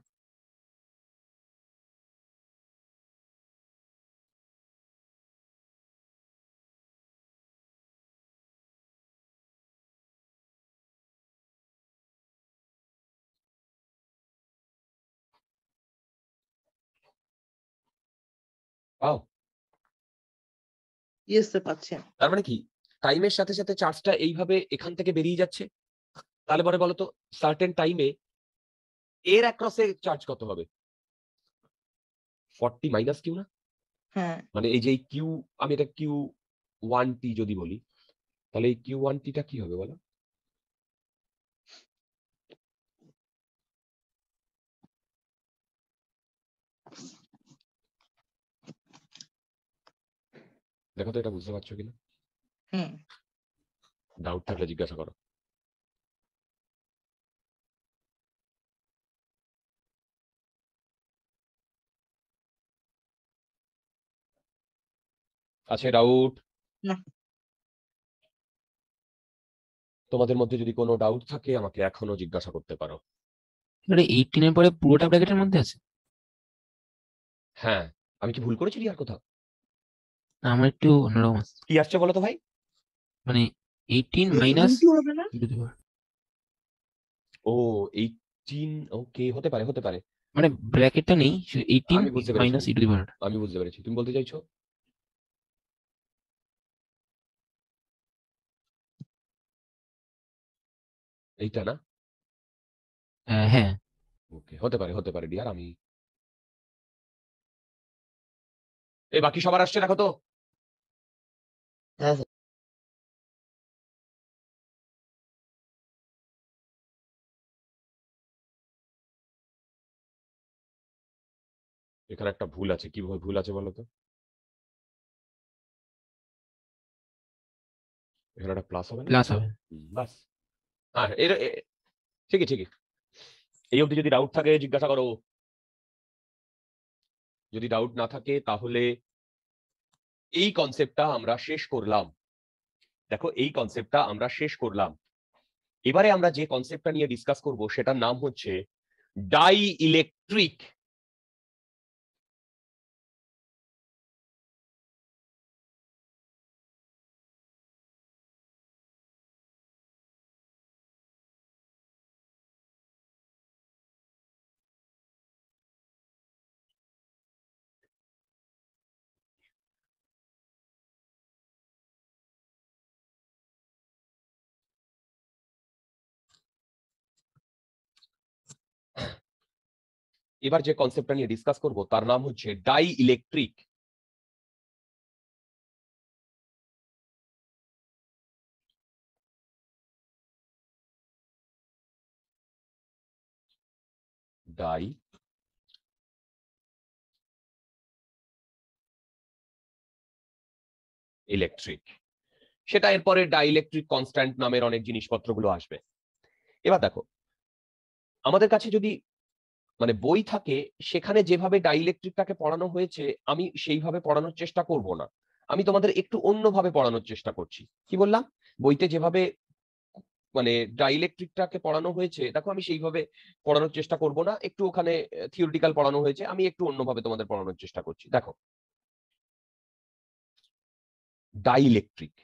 ওয়াও তার মানে কি টাইমের সাথে সাথে চার্জটা এইভাবে এখান থেকে বেরিয়ে যাচ্ছে তাহলে পরে সার্টেন টাইমে এর অ্যাক্রসে চার্জ কত হবে ফর্টি মাইনাস কিউ না হ্যাঁ। মানে এই যে কিউ আমি এটা কিউ ওয়ান টি যদি বলি তাহলে এই কিউ ওয়ান টিটা কি হবে বলো দেখো তো এটা বুঝতে পারছো কিনা হুম ডাউট থাকলে জিজ্ঞাসা করো আছে ডাউট তোমাদের মধ্যে যদি কোনো ডাউট থাকে আমাকে এখনো জিজ্ঞাসা করতে পারো এইটিনের পরে পুরোটা ব্র্যাকেটের মধ্যে আছে হ্যাঁ আমি কি ভুল করেছি আর কোথাও আমার একটু অন্যরকম কি আসছে বলো তো ভাই মানে এইটিন মাইনাস ও এইটিন ওকে হতে পারে হতে পারে মানে ব্র্যাকেটটা নেই এইটিন মাইনাস ইটু টু আমি বুঝতে পেরেছি তুমি বলতে চাইছো এইটা না হ্যাঁ ওকে হতে পারে হতে পারে ডিয়ার আমি এই বাকি সবার আসছে দেখো তো desert এখানে একটা ভুল আছে কিভাবে ভুল আছে বলো তো এখানে একটা প্লাস হবে প্লাস আর ঠিকই ঠিকই এই যদি ডাউট থাকে জিজ্ঞাসা করো যদি ডাউট না থাকে তাহলে এই কনসেপ্টটা আমরা শেষ করলাম দেখো এই কনসেপ্টটা আমরা শেষ করলাম এবারে আমরা যে কনসেপ্টটা নিয়ে ডিসকাস করব সেটার নাম হচ্ছে ডাই ইলেকট্রিক এবার যে কনসেপ্টটা নিয়ে ডিসকাস করব তার নাম হচ্ছে ডাই ইলেকট্রিক ডাই ইলেকট্রিক সেটা এরপরে ইলেকট্রিক কনস্ট্যান্ট নামের অনেক জিনিসপত্রগুলো আসবে এবার দেখো আমাদের কাছে যদি মানে বই থাকে সেখানে যেভাবে ডাইলেকট্রিকটাকে পড়ানো হয়েছে আমি সেইভাবে পড়ানোর চেষ্টা করব না আমি তোমাদের একটু অন্যভাবে পড়ানোর চেষ্টা করছি কি বললাম বইতে যেভাবে মানে ডাইলেকট্রিকটাকে পড়ানো হয়েছে দেখো আমি সেইভাবে পড়ানোর চেষ্টা করব না একটু ওখানে থিওরিটিক্যাল পড়ানো হয়েছে আমি একটু অন্যভাবে তোমাদের পড়ানোর চেষ্টা করছি দেখো ডাইলেকট্রিক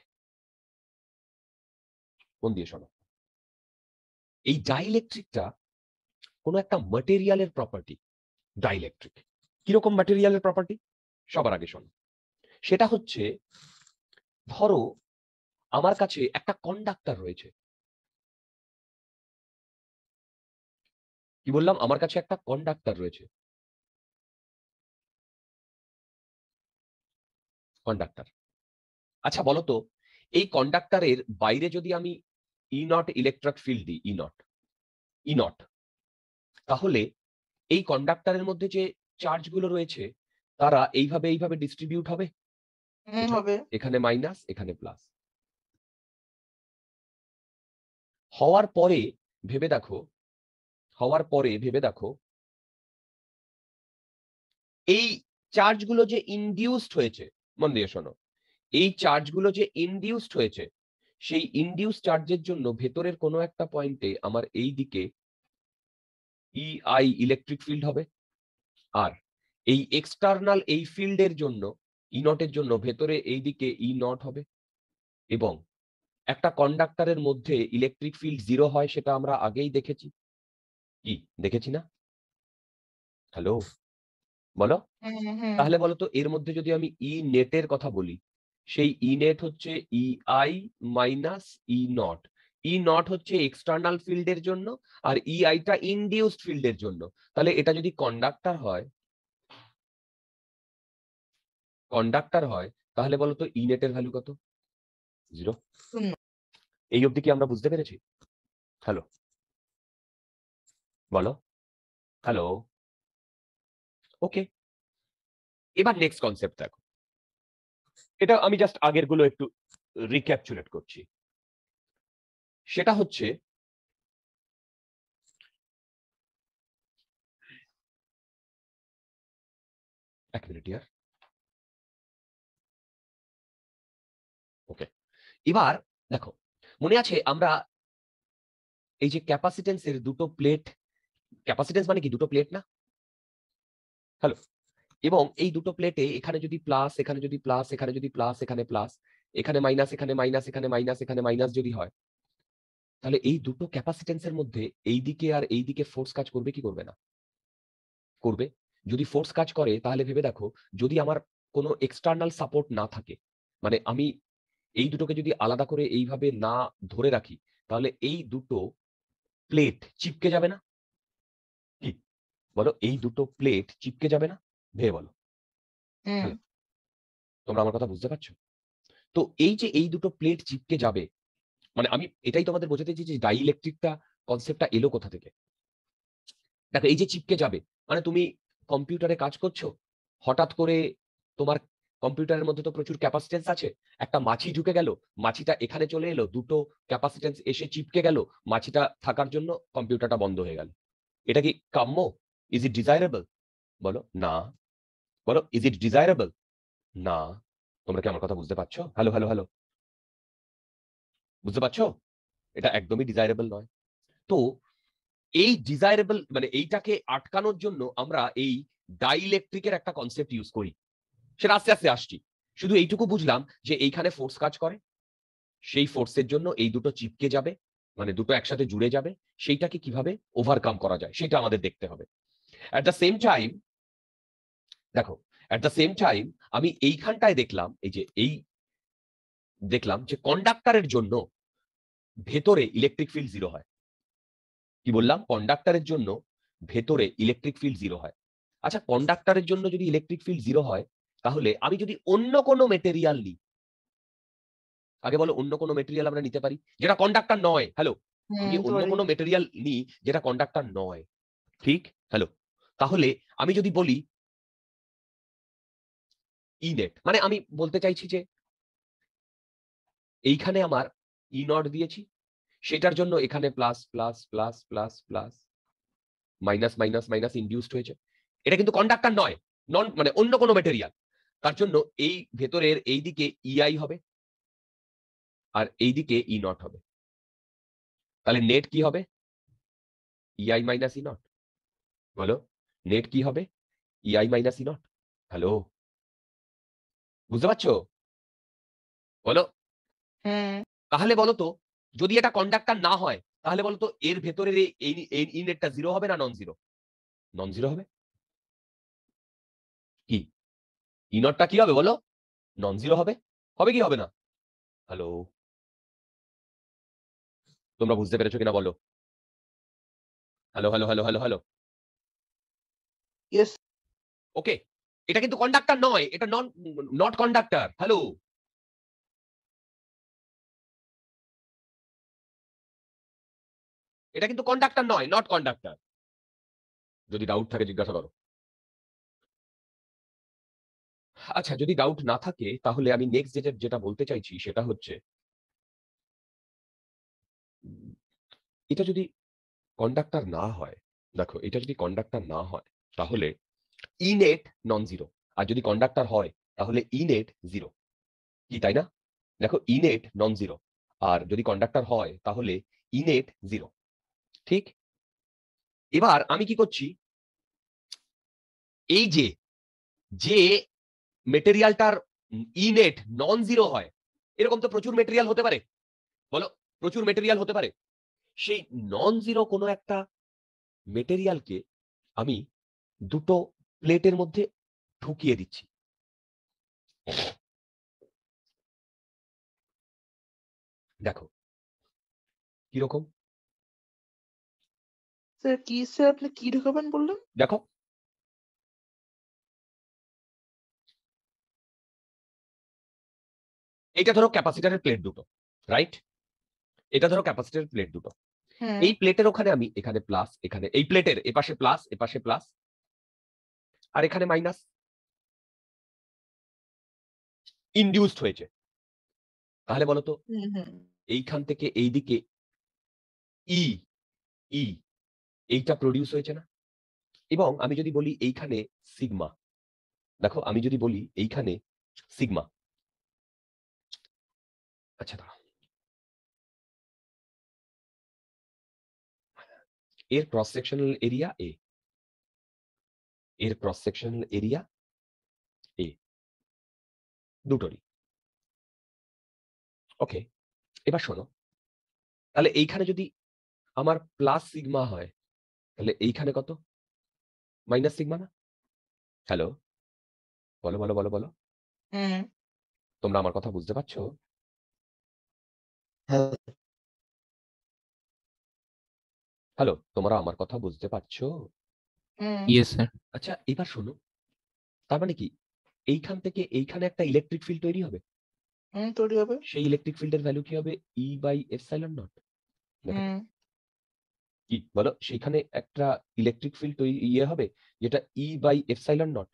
কোন দিয়ে শোনো এই ডাইলেকট্রিকটা কোনো একটা ম্যাটেরিয়ালের প্রপার্টি ডাইলেকট্রিক কিরকম ম্যাটেরিয়ালের প্রপার্টি সবার আগে শোন সেটা হচ্ছে ধরো আমার কাছে একটা কন্ডাক্টর রয়েছে কি বললাম আমার কাছে একটা কন্ডাক্টর রয়েছে কন্ডাক্টর আচ্ছা বলো তো এই কন্ডাক্টরের বাইরে যদি আমি ই নট ইলেকট্রিক ফিল্ড দিই ই নট ই নট তাহলে এই কন্ডাক্টরের মধ্যে যে চার্জগুলো রয়েছে তারা এইভাবে এইভাবে ডিস্ট্রিবিউট হবে হবে এখানে মাইনাস এখানে প্লাস হওয়ার পরে ভেবে দেখো হওয়ার পরে ভেবে দেখো এই চার্জগুলো যে ইনডিউসড হয়েছে মন দিয়ে শোনো এই চার্জগুলো যে ইনডিউসড হয়েছে সেই ইনডিউস চার্জের জন্য ভেতরের কোনো একটা পয়েন্টে আমার এই দিকে ই আই ইলেকট্রিক ফিল্ড হবে আর এই এক্সটার্নাল এই ফিল্ডের জন্য ই e নটের জন্য ভেতরে এই দিকে ই e নট হবে এবং একটা কন্ডাক্টরের মধ্যে ইলেকট্রিক ফিল্ড জিরো হয় সেটা আমরা আগেই দেখেছি কি দেখেছি না হ্যালো বলো হ্যাঁ, হ্যাঁ, হ্যাঁ। তাহলে বলো তো এর মধ্যে যদি আমি ই e নেটের কথা বলি সেই ই নেট হচ্ছে E I minus E naught E e naught হচ্ছে এক্সটার্নাল ফিল্ডের জন্য আর ই আইটা ইনডিউসড ফিল্ডের জন্য তাহলে এটা যদি কন্ডাক্টর হয় কন্ডাক্টর হয় তাহলে বলো তো ই e এর ভ্যালু কত জিরো এই অবধি কি আমরা বুঝতে পেরেছি হ্যালো বলো হ্যালো ওকে এবার নেক্সট কনসেপ্ট দেখো এটা আমি জাস্ট আগের গুলো একটু রিক্যাপচুলেট করছি সেটা হচ্ছে ওকে এবার দেখো মনে আছে আমরা এই যে ক্যাপাসিটেন্স এর দুটো প্লেট ক্যাপাসিটেন্স মানে কি দুটো প্লেট না হ্যালো এবং এই দুটো প্লেটে এখানে যদি প্লাস এখানে যদি প্লাস এখানে যদি প্লাস এখানে প্লাস এখানে মাইনাস এখানে মাইনাস এখানে মাইনাস এখানে মাইনাস যদি হয় তাহলে এই দুটো ক্যাপাসিটেন্সের মধ্যে এই দিকে আর এই দিকে ফোর্স কাজ করবে কি করবে না করবে যদি ফোর্স কাজ করে তাহলে ভেবে দেখো যদি আমার কোনো এক্সটার্নাল সাপোর্ট না থাকে মানে আমি এই দুটোকে যদি আলাদা করে এইভাবে না ধরে রাখি তাহলে এই দুটো প্লেট চিপকে যাবে না কি বলো এই দুটো প্লেট চিপকে যাবে না ভেবে বলো তোমরা আমার কথা বুঝতে পারছো তো এই যে এই দুটো প্লেট চিপকে যাবে মানে আমি এটাই তোমাদের বোঝাতে চাইছি যে ডাই ইলেকট্রিকটা কনসেপ্টটা এলো কোথা থেকে দেখো এই যে চিপকে যাবে মানে তুমি কম্পিউটারে কাজ করছো হঠাৎ করে তোমার কম্পিউটারের মধ্যে তো প্রচুর ক্যাপাসিটেন্স আছে একটা মাছি ঢুকে গেল মাছিটা এখানে চলে এলো দুটো ক্যাপাসিটেন্স এসে চিপকে গেল মাছিটা থাকার জন্য কম্পিউটারটা বন্ধ হয়ে গেল এটা কি কাম্য ইজ ইট ডিজায়ারেবল বলো না বলো ইজ ইট ডিজায়ারেবল না তোমরা কি আমার কথা বুঝতে পারছো হ্যালো হ্যালো হ্যালো বুঝতে পারছো এটা একদমই ডিজাইরেবল নয় তো এই ডিজাইরেবল মানে এইটাকে আটকানোর জন্য আমরা এই ডাইলেকট্রিকের একটা কনসেপ্ট ইউজ করি সেটা আস্তে আস্তে আসছি শুধু এইটুকু বুঝলাম যে এইখানে ফোর্স কাজ করে সেই ফোর্সের জন্য এই দুটো চিপকে যাবে মানে দুটো একসাথে জুড়ে যাবে সেইটাকে কিভাবে ওভারকাম করা যায় সেটা আমাদের দেখতে হবে অ্যাট দ্য সেম টাইম দেখো অ্যাট দ্য সেম টাইম আমি এইখানটায় দেখলাম এই যে এই দেখলাম যে কন্ডাক্টারের জন্য ভেতরে ইলেকট্রিক ফিল্ড জিরো হয় কি বললাম কন্ডাক্টারের জন্য ভেতরে ইলেকট্রিক ফিল্ড জিরো হয় আচ্ছা কন্ডাক্টারের জন্য যদি ইলেকট্রিক ফিল্ড জিরো হয় তাহলে আমি যদি অন্য কোনো মেটেরিয়াল নিই আগে বলো অন্য কোনো মেটেরিয়াল আমরা নিতে পারি যেটা কন্ডাক্টার নয় হ্যালো আমি অন্য কোনো মেটেরিয়াল নিই যেটা কন্ডাক্টার নয় ঠিক হ্যালো তাহলে আমি যদি বলি ইনেট e মানে আমি বলতে চাইছি যে এইখানে আমার ই e নট দিয়েছি সেটার জন্য এখানে plus plus plus plus plus minus minus minus induced হয়েছে এটা কিন্তু কন্ডাক্টার নয় নন মানে অন্য কোনো মেটেরিয়াল তার জন্য এই ভেতরের এই দিকে ইআই e হবে আর এই দিকে ই e নট হবে তাহলে নেট কি হবে ইআই মাইনাস ই নট বলো নেট কি হবে EI minus E naught hello বুঝতে পারছো বলো হ্যাঁ। তাহলে বলতো যদি এটা কন্ডাক্টর না হয় তাহলে বলতো এর ভেতরের ইউনিটটা জিরো হবে না নন জিরো নন জিরো হবে কি ইনটটা কি হবে বলো নন জিরো হবে হবে কি হবে না হ্যালো তোমরা বুঝতে পেরেছো কিনা বলো hello hello hello hello hello okay এটা কিন্তু কন্ডাক্টর নয় এটা নন নট কন্ডাক্টর হ্যালো এটা কিন্তু কন্ডাক্টর নয় নট কন্ডাক্টর যদি ডাউট থাকে জিজ্ঞাসা করো আচ্ছা যদি ডাউট না থাকে তাহলে আমি নেক্সট যেটা যেটা বলতে চাইছি সেটা হচ্ছে এটা যদি কন্ডাক্টর না হয় দেখো এটা যদি কন্ডাক্টর না হয় তাহলে ইনেট নন জিরো আর যদি কন্ডাক্টর হয় তাহলে ইনেট জিরো কি তাই না দেখো ইনেট নন জিরো আর যদি কন্ডাক্টর হয় তাহলে ইনেট জিরো ঠিক এবার আমি কি করছি এই যে যে মেটেরিয়ালটার ইনেট নন জিরো হয় এরকম তো প্রচুর মেটেরিয়াল হতে পারে বলো প্রচুর মেটেরিয়াল হতে পারে সেই নন জিরো কোনো একটা মেটেরিয়ালকে আমি দুটো প্লেটের মধ্যে ঢুকিয়ে দিচ্ছি দেখো কিরকম স্যার কি স্যার আপনি কি ঢুকাবেন বললেন দেখো এটা ধরো ক্যাপাসিটারের প্লেট দুটো রাইট এটা ধরো ক্যাপাসিটারের প্লেট দুটো হ্যাঁ। এই প্লেটের ওখানে আমি এখানে প্লাস এখানে এই প্লেটের এপাশে প্লাস এপাশে প্লাস আর এখানে মাইনাস ইন্ডিউসড হয়েছে তাহলে বলতো হ্যাঁ, হ্যাঁ। এইখান থেকে এইদিকে ই e, ই e, এইটা প্রডিউস হয়েছে না এবং আমি যদি বলি এইখানে সিগমা দেখো আমি যদি বলি এইখানে সিগমা আচ্ছা দাঁড়া এর ক্রস সেকশনাল এরিয়া এ এর ক্রস সেকশনাল এরিয়া এ দুটোরই ওকে এবার শোনো তাহলে এইখানে যদি আমার প্লাস সিগমা হয় তাহলে এইখানে কত মাইনাস সিগমা না হ্যালো বলো বলো বলো বলো তোমরা আমার কথা বুঝতে পারছো হ্যালো তোমরা আমার কথা বুঝতে পারছো আচ্ছা এবার শোনো তার মানে কি এইখান থেকে এইখানে একটা ইলেকট্রিক ফিল্ড তৈরি হবে তৈরি হবে সেই ইলেকট্রিক ফিল্ডের ভ্যালু কি হবে ই বাই সাইলন নট কি বলো সেখানে একটা ইলেকট্রিক ফিল্ড তৈরি ইয়ে হবে যেটা E by epsilon naught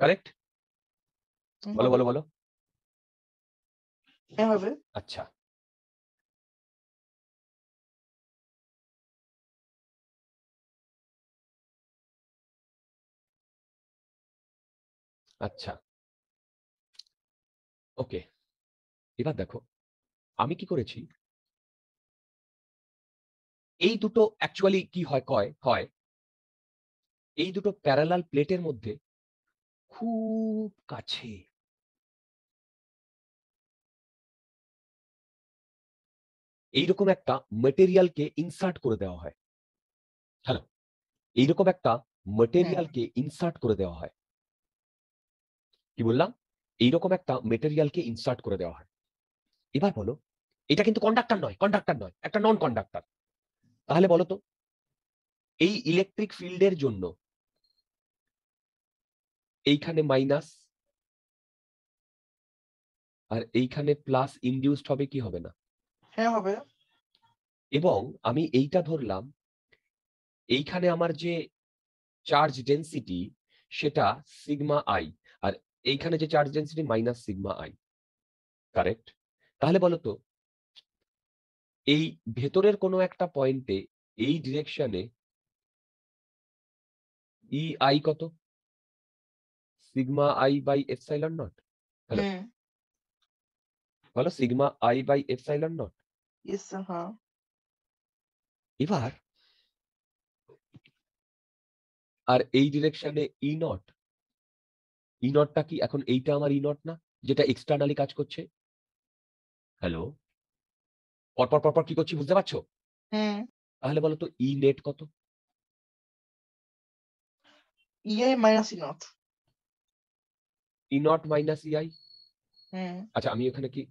correct বলো বলো বলো হবে আচ্ছা আচ্ছা ওকে এবার দেখো আমি কি করেছি এই দুটো অ্যাকচুয়ালি কি হয় কয় হয় এই দুটো প্যারালাল প্লেটের মধ্যে খুব কাছে এইরকম একটা মেটেরিয়ালকে ইনসার্ট করে দেওয়া হয় হ্যালো এইরকম একটা মেটেরিয়ালকে হ্যাঁ। ইনসার্ট করে দেওয়া হয় কি বললাম এইরকম একটা মেটেরিয়ালকে ইনসার্ট করে দেওয়া হয় এবার বলো এটা কিন্তু কন্ডাক্টর নয় কন্ডাক্টর নয় একটা নন কন্ডাক্টর তাহলে বলো তো এই ইলেকট্রিক ফিল্ডের জন্য এইখানে মাইনাস আর এইখানে প্লাস ইনডিউসড হবে কি হবে না হ্যাঁ হবে এবং আমি এইটা ধরলাম এইখানে আমার যে চার্জ ডেন্সিটি সেটা সিগমা আই আর এইখানে যে charge density minus sigma I correct তাহলে বলো তো এই ভেতরের কোনো একটা পয়েন্টে এই ডিরেকশনে ই আই কত sigma I by epsilon naught বলো sigma I by epsilon naught এবার আর এই ডিরেকশনে ই নট ই নটটা কি এখন এইটা আমার ই e নট না যেটা এক্সটার্নালি কাজ করছে হ্যালো পরপর পরপর কি করছি বুঝতে পারছো হ্যাঁ তাহলে বলো তো ই e নেট কত EI minus E naught E naught minus EI আচ্ছা আমি এখানে কি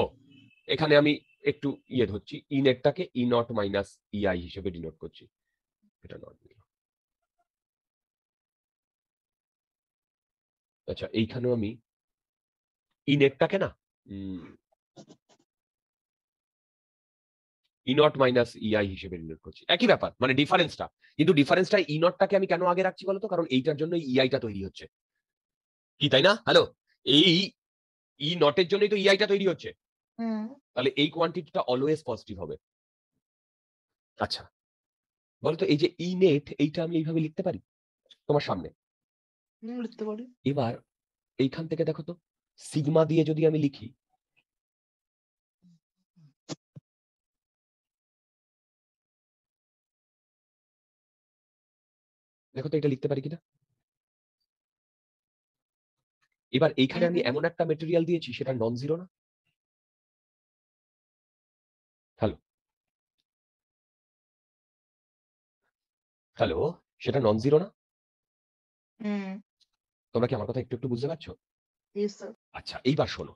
ও এখানে আমি একটু ইয়ে ধরছি ই নেটটাকে ই নট মাইনাস ইআই হিসেবে ডিনোট করছি এটা নট আচ্ছা এইখানেও আমি ই e নেটটাকে না ই নট মাইনাস ইআই হিসেবে রিলেট করছি একই ব্যাপার মানে ডিফারেন্সটা কিন্তু ডিফারেন্সটা ই নটটাকে আমি কেন আগে রাখছি বলতো কারণ এইটার জন্য ইআইটা e তৈরি হচ্ছে কি তাই না হ্যালো এই ই e নটের জন্যই তো ইআইটা e তৈরি হচ্ছে তাহলে এই কোয়ান্টিটিটা অলওয়েজ পজিটিভ হবে আচ্ছা বলতো এই যে ই নেট এইটা আমি এইভাবে লিখতে পারি তোমার সামনে লিখতে পারি এবার এইখান থেকে দেখো তো সিগমা দিয়ে যদি আমি লিখি দেখো তো এটা লিখতে পারি কিনা এবার এইখানে আমি হ্যাঁ। এমন একটা মেটেরিয়াল দিয়েছি সেটা নন জিরো না হ্যালো হ্যালো সেটা নন জিরো না তোমরা কি আমার কথা একটু একটু বুঝতে পারছো আচ্ছা এইবার শোনো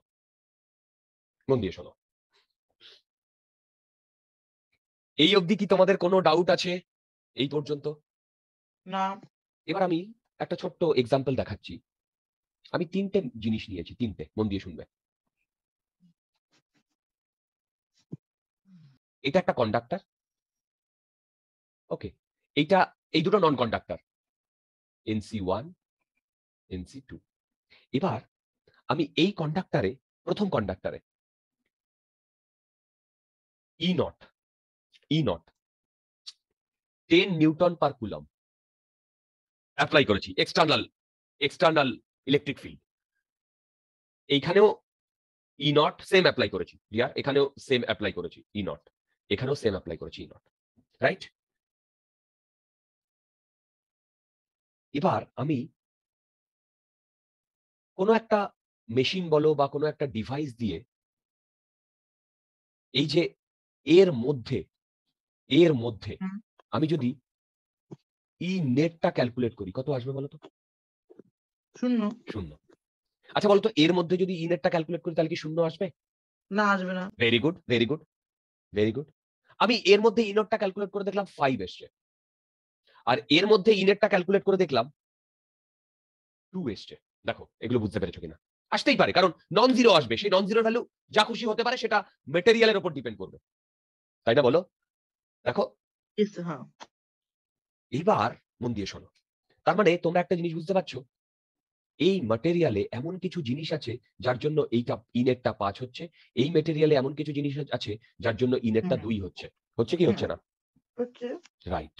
মন দিয়ে শোনো এই অবধি কি তোমাদের কোনো ডাউট আছে এই পর্যন্ত না এবার আমি একটা ছোট্ট এক্সাম্পল দেখাচ্ছি আমি তিনটে জিনিস নিয়েছি তিনটে মন দিয়ে শুনবে এটা একটা কন্ডাক্টর ওকে এইটা এই দুটো non conductor NC one NC two এবার আমি এই কন্ডাক্টরে প্রথম কন্ডাক্টরে E naught E naught ten newton per coulomb apply করেছি এক্সটার্নাল এক্সটার্নাল ইলেকট্রিক ফিল্ড এইখানেও ই নট সেম অ্যাপ্লাই করেছি ক্লিয়ার এখানেও সেম অ্যাপ্লাই করেছি ই e নট এখানেও সেম অ্যাপ্লাই করেছি ই নট রাইট এবার আমি কোনো একটা মেশিন বলো বা কোনো একটা ডিভাইস দিয়ে এই যে এর মধ্যে এর মধ্যে আমি যদি ই নেটটা ক্যালকুলেট করি কত আসবে বলতো শূন্য শূন্য আচ্ছা বলতো এর মধ্যে যদি ই নেটটা ক্যালকুলেট করি তাহলে কি শূন্য আসবে না আসবে না very good very good very good আমি এর মধ্যে ই নেটটা ক্যালকুলেট করে দেখলাম ফাইভ এসছে আর এর মধ্যে ই নেটটা ক্যালকুলেট করে দেখলাম টু এসছে দেখো এগুলো বুঝতে পেরেছো কিনা আসতেই পারে কারণ নন জিরো আসবে সেই নন জিরো ভ্যালু যা খুশি হতে পারে সেটা মেটেরিয়ালের উপর ডিপেন্ড করবে তাই না বলো দেখো হ্যাঁ। এবার মন দিয়ে শোনো তার মানে তোমরা একটা জিনিস বুঝতে পারছো এই ম্যাটেরিয়ালে এমন কিছু জিনিস আছে যার জন্য এইটা ইনেটটা পাঁচ হচ্ছে এই মেটেরিয়ালে এমন কিছু জিনিস আছে যার জন্য ইনেটটা দুই হচ্ছে হচ্ছে কি হচ্ছে না রাইট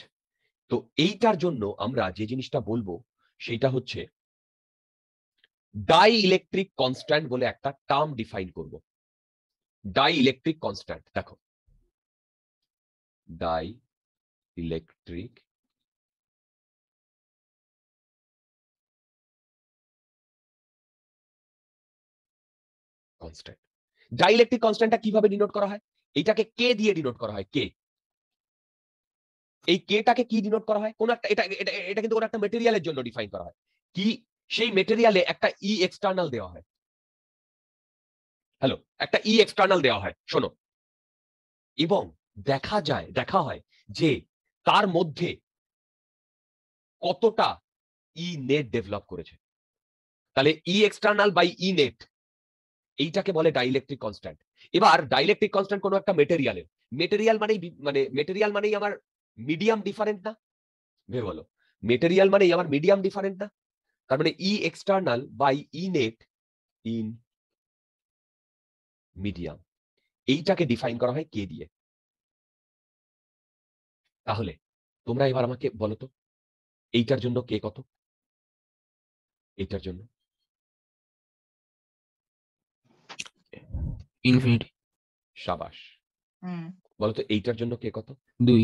তো এইটার জন্য আমরা যে জিনিসটা বলবো সেটা হচ্ছে ডাই ইলেকট্রিক কনস্ট্যান্ট বলে একটা টার্ম ডিফাইন করব ডাই ইলেকট্রিক কনস্ট্যান্ট দেখো ডাই ইলেকট্রিক কনস্ট্যান্ট ডাইলেকট্রিক কনস্ট্যান্টটা কিভাবে ডিনোট করা হয় এইটাকে কে দিয়ে ডিনোট করা হয় কে এই কেটাকে কি ডিনোট করা হয় কোন একটা এটা কিন্তু কোন একটা মেটেরিয়ালের জন্য ডিফাইন করা হয় কি সেই মেটেরিয়ালে একটা ই e এক্সটার্নাল দেওয়া হয় হ্যালো একটা ই e এক্সটার্নাল দেওয়া হয় শোনো এবং দেখা যায় দেখা হয় যে তার মধ্যে কতটা ই নেট ডেভেলপ করেছে তাহলে E external by E net এইটাকে বলে ডাইলেকট্রিক কনস্ট্যান্ট এবার ডাইলেকট্রিক কনস্ট্যান্ট কোনো একটা মেটেরিয়ালের মেটেরিয়াল মানেই মানে মেটেরিয়াল মানেই আমার মিডিয়াম ডিফারেন্ট না ভেবে বলো মেটেরিয়াল মানেই আমার মিডিয়াম ডিফারেন্ট না তার মানে E external by E net in medium এইটাকে ডিফাইন করা হয় কে দিয়ে তাহলে তোমরা এবার আমাকে বলো তো এইটার জন্য কে কত এইটার জন্য ইনফিনিটি সাবাস বলতো এইটার জন্য কে কত দুই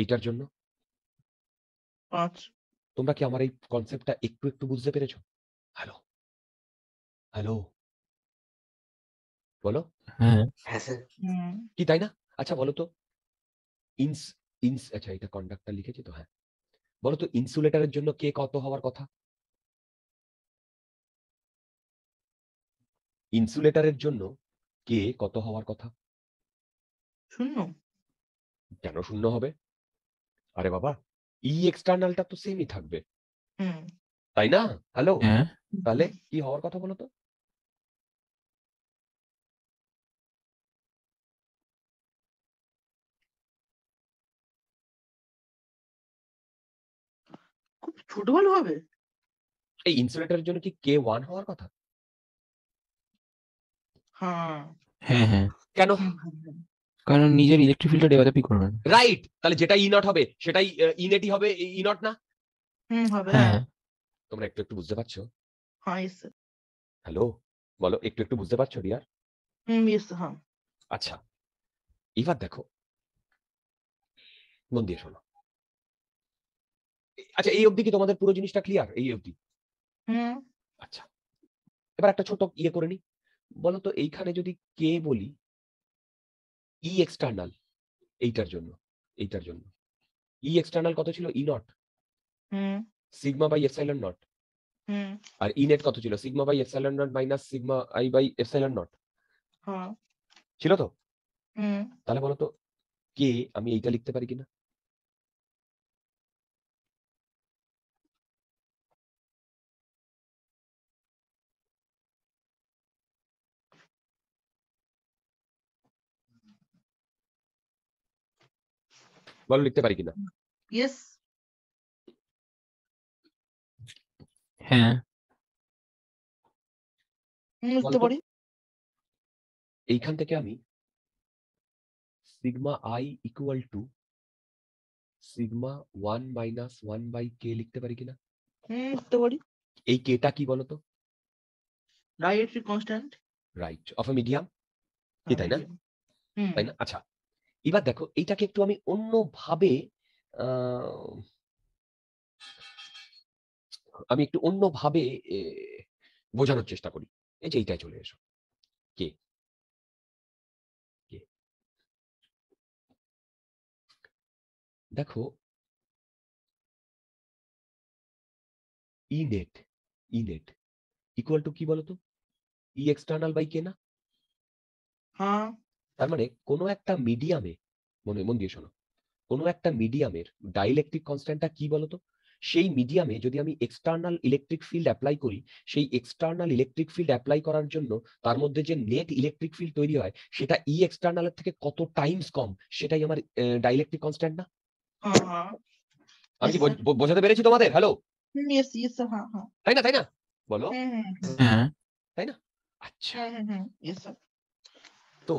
এইটার জন্য পাঁচ তোমরা কি আমার এই কনসেপ্টটা একটু একটু বুঝতে পেরেছো হ্যালো হ্যালো বলো হ্যাঁ, হ্যাঁ কি তাই না আচ্ছা বলো তো ইনস ইনস আচ্ছা এটা কন্ডাক্টর লিখেছে তো হ্যাঁ বলো তো ইনসুলেটরের জন্য কে কত হওয়ার কথা ইনসুলেটরের জন্য কে কত হওয়ার কথা শূন্য কেন শূন্য হবে আরে বাবা ই এক্সটার্নালটা তো সেমই থাকবে তাই না হ্যালো তাহলে কি হওয়ার কথা বলো তো ফুটবল হবে এই ইনসুলেটরের জন্য কি কে ওয়ান হওয়ার কথা হ্যাঁ।, হ্যাঁ হ্যাঁ কেন কারণ নিজের ইলেকট্রিক ফিল্ডটা ডেভেলপই করবে রাইট তাহলে যেটা ই নট e হবে সেটাই নেটই e হবে ই e নট না হুম হবে হ্যাঁ তোমরা একটু একটু বুঝতে পারছো হ্যালো বলো একটু একটু বুঝতে পারছো রিয়ার হুম ইয়েস হ্যাঁ আচ্ছা এবার দেখো মন দিয়ে শোনো আচ্ছা এই অবধি কি তোমাদের পুরো জিনিসটা ক্লিয়ার এই অবধি আচ্ছা এবার একটা ছোট ইয়ে করে নি বলতো এইখানে যদি কে বলি ই e এক্সটার্নাল এইটার জন্য এইটার জন্য ই e এক্সটার্নাল কত ছিল E nought sigma by epsilon nought আর ই e নেট কত ছিল sigma by epsilon nought minus sigma I by epsilon nought ছিল তো তাহলে বলতো কে আমি এইটা লিখতে পারি কিনা বলো লিখতে পারি কিনা ইয়েস হ্যাঁ লিখতে পারি এইখান থেকে আমি sigma I equal to sigma one minus one by K লিখতে পারি কিনা হ্যাঁ, লিখতে পারি এই টা কি বলতো dielectric constant right of a medium কি তাই না তাই না আচ্ছা এবার দেখো এইটাকে একটু আমি অন্যভাবে আমি একটু অন্যভাবে বোঝানোর চেষ্টা করি এই যে এইটাই চলে এসো কে দেখো E net E net equal to কি বলতো ই এক্সটার্নাল বাই কে না হ্যাঁ তার মানে কোনো একটা মিডিয়ামে মনে মন দিয়ে শোনো কোনো একটা মিডিয়ামের ডাইলেকট্রিক কনস্ট্যান্টটা কি বলতো সেই মিডিয়ামে যদি আমি এক্সটার্নাল ইলেকট্রিক ফিল্ড অ্যাপ্লাই করি সেই এক্সটার্নাল ইলেকট্রিক ফিল্ড অ্যাপ্লাই করার জন্য তার মধ্যে যে নেট ইলেকট্রিক ফিল্ড তৈরি হয় সেটা ই e এক্সটার্নালের থেকে কত টাইমস কম সেটাই আমার ডাইলেকট্রিক কনস্ট্যান্ট না হ্যাঁ, হ্যাঁ। আমি কি বোঝাতে পেরেছি তোমাদের হ্যালো হ্যাঁ। তাই না তাই না বলো তাই না আচ্ছা তো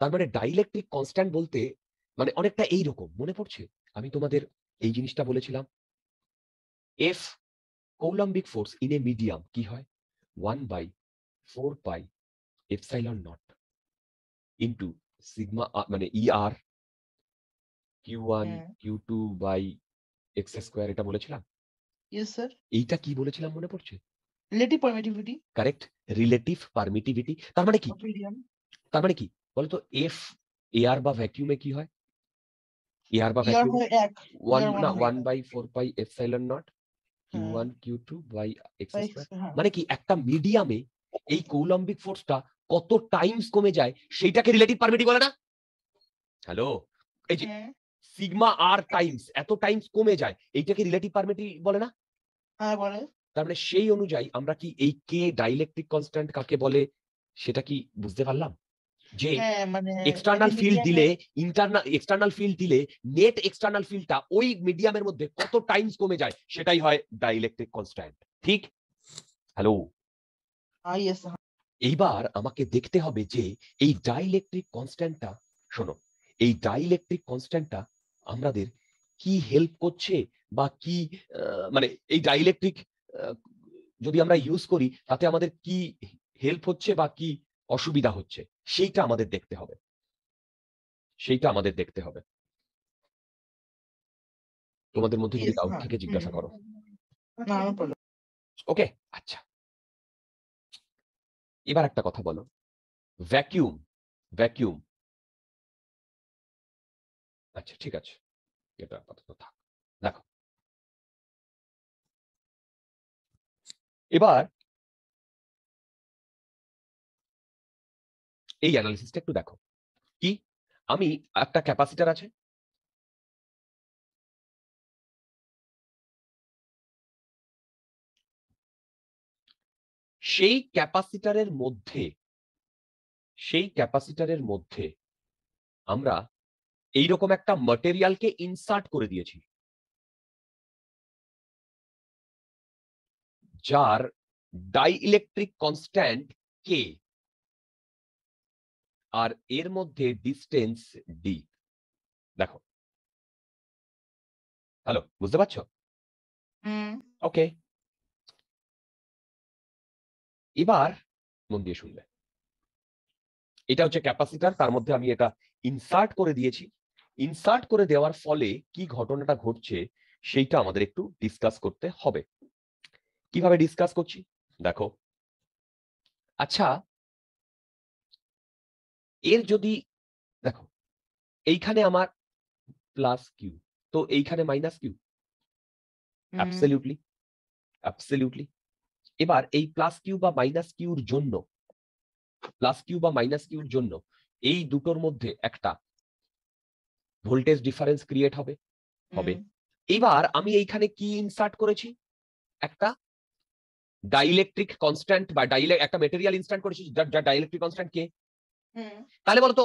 তার মানে ডাইলেকট্রিক কনস্ট্যান্ট বলতে মানে অনেকটা এই রকম মনে পড়ছে আমি তোমাদের এই জিনিসটা বলেছিলাম F coulombic force in a medium কি হয় one by four pi epsilon nought into sigma মানে E R q one q two by x square এটা বলেছিলাম এইটা কি বলেছিলাম মনে পড়ছে relative permittivity correct relative permittivity তার মানে কি তার মানে কি বলতো এফ এয়ার বা ভ্যাকিউমে কি হয় এয়ার বা ভ্যাকিউম ওয়ান না one by four by epsilon nought q one q two by x মানে কি একটা মিডিয়ামে এই কৌলম্বিক ফোর্সটা কত টাইমস কমে যায় সেইটাকে রিলেটিভ পারমিটিভ বলে না হ্যালো এই যে সিগমা আর টাইমস এত টাইমস কমে যায় এইটাকে রিলেটিভ পারমিটিভ বলে না হ্যাঁ বলে তার মানে সেই অনুযায়ী আমরা কি এই কে ডাইলেকট্রিক কনস্ট্যান্ট কাকে বলে সেটা কি বুঝতে পারলাম যে এক্সটার্নাল হ্যাঁ, মানে ফিল্ড দিলে ইন্টারনাল এক্সটার্নাল ফিল্ড দিলে নেট এক্সটার্নাল ফিল্ডটা ওই মিডিয়ামের মধ্যে কত টাইমস কমে যায় সেটাই হয় ডাইলেকট্রিক কনস্ট্যান্ট ঠিক হ্যালো ah, এইবার আমাকে দেখতে হবে যে এই ডাইলেকট্রিক কনস্ট্যান্টটা শোনো এই ডাইলেকট্রিক কনস্ট্যান্টটা আমাদের কি হেল্প করছে বা কি মানে এই ডাইলেকট্রিক যদি আমরা ইউজ করি তাতে আমাদের কি হেল্প হচ্ছে বা কি অসুবিধা হচ্ছে সেইটা আমাদের দেখতে হবে সেইটা আমাদের দেখতে হবে তোমাদের মধ্যে যদি ডাউট থাকে জিজ্ঞাসা করো ওকে আচ্ছা এবার একটা কথা বলো ভ্যাকিউম ভ্যাকিউম আচ্ছা ঠিক আছে এটা আপাতত থাক দেখো এবার এই অ্যানালিসিসটা একটু দেখো কি আমি একটা ক্যাপাসিটার আছে সেই ক্যাপাসিটারের মধ্যে সেই ক্যাপাসিটারের মধ্যে আমরা এই রকম একটা মটেরিয়ালকে ইনসার্ট করে দিয়েছি যার ডাইইলেকট্রিক কনস্ট্যান্ট কে আর এর মধ্যে ডিস্টেন্স ডি দেখো হ্যালো বুঝতে পারছো ওকে এবার মন দিয়ে শুনবে এটা হচ্ছে ক্যাপাসিটার তার মধ্যে আমি এটা ইনসার্ট করে দিয়েছি ইনসার্ট করে দেওয়ার ফলে কি ঘটনাটা ঘটছে সেইটা আমাদের একটু ডিসকাস করতে হবে কিভাবে ডিসকাস করছি দেখো আচ্ছা এর যদি দেখো এইখানে আমার প্লাস কিউ তো এইখানে মাইনাস কিউ অ্যাবসলিউটলি অ্যাবসলিউটলি এবার এই প্লাস কিউ বা মাইনাস কিউর জন্য প্লাস কিউ বা মাইনাস কিউর জন্য এই দুটোর মধ্যে একটা ভোল্টেজ ডিফারেন্স ক্রিয়েট হবে হবে এবার আমি এইখানে কি ইনসার্ট করেছি একটা ডাইলেকট্রিক কনস্ট্যান্ট বা ডাইলে একটা মেটেরিয়াল ইনস্ট্যান্ট করেছি ডাইলেকট্রিক কনস্ট্যান্ট কে তাহলে বলতো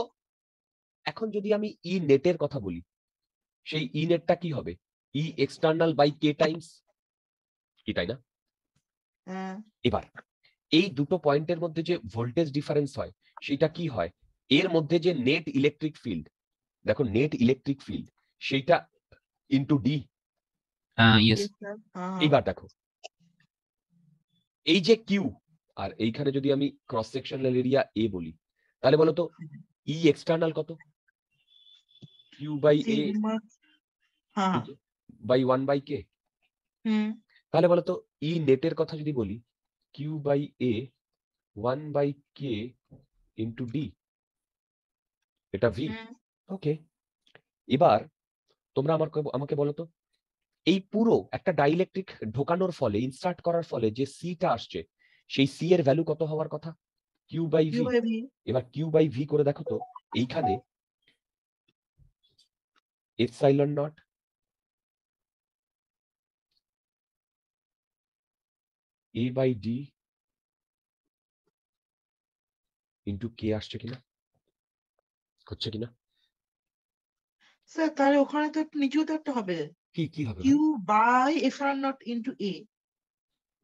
এখন যদি আমি ই e নেটের কথা বলি সেই ই e নেটটা কি হবে E external by K times কি তাই না হ্যাঁ। এবার এই দুটো পয়েন্টের মধ্যে যে ভোল্টেজ ডিফারেন্স হয় সেটা কি হয় এর মধ্যে যে নেট ইলেকট্রিক ফিল্ড দেখো নেট ইলেকট্রিক ফিল্ড সেইটা ইনটু ডি এইবার দেখো এই যে কিউ আর এইখানে যদি আমি ক্রস সেকশনাল এরিয়া এ বলি তাহলে বলো তো ই e এক্সটার্নাল কত q by A by one by K তাহলে বলো তো ই e নেটের কথা যদি বলি q by A one by K into D এটা ভি ওকে এবার তোমরা আমার আমাকে বলো তো এই পুরো একটা ডাইলেকট্রিক ঢোকানোর ফলে ইনসার্ট করার ফলে যে সিটা আসছে সেই সি এর ভ্যালু কত হওয়ার কথা কিউ বাই ভি এবার কিউ বাই ভি করে দেখো তো এইখানে epsilon nought A by D into K আসছে কিনা হচ্ছে কিনা স্যার তাহলে ওখানে তো নিচেও তো একটা হবে কি কি হবে q by F R nought into A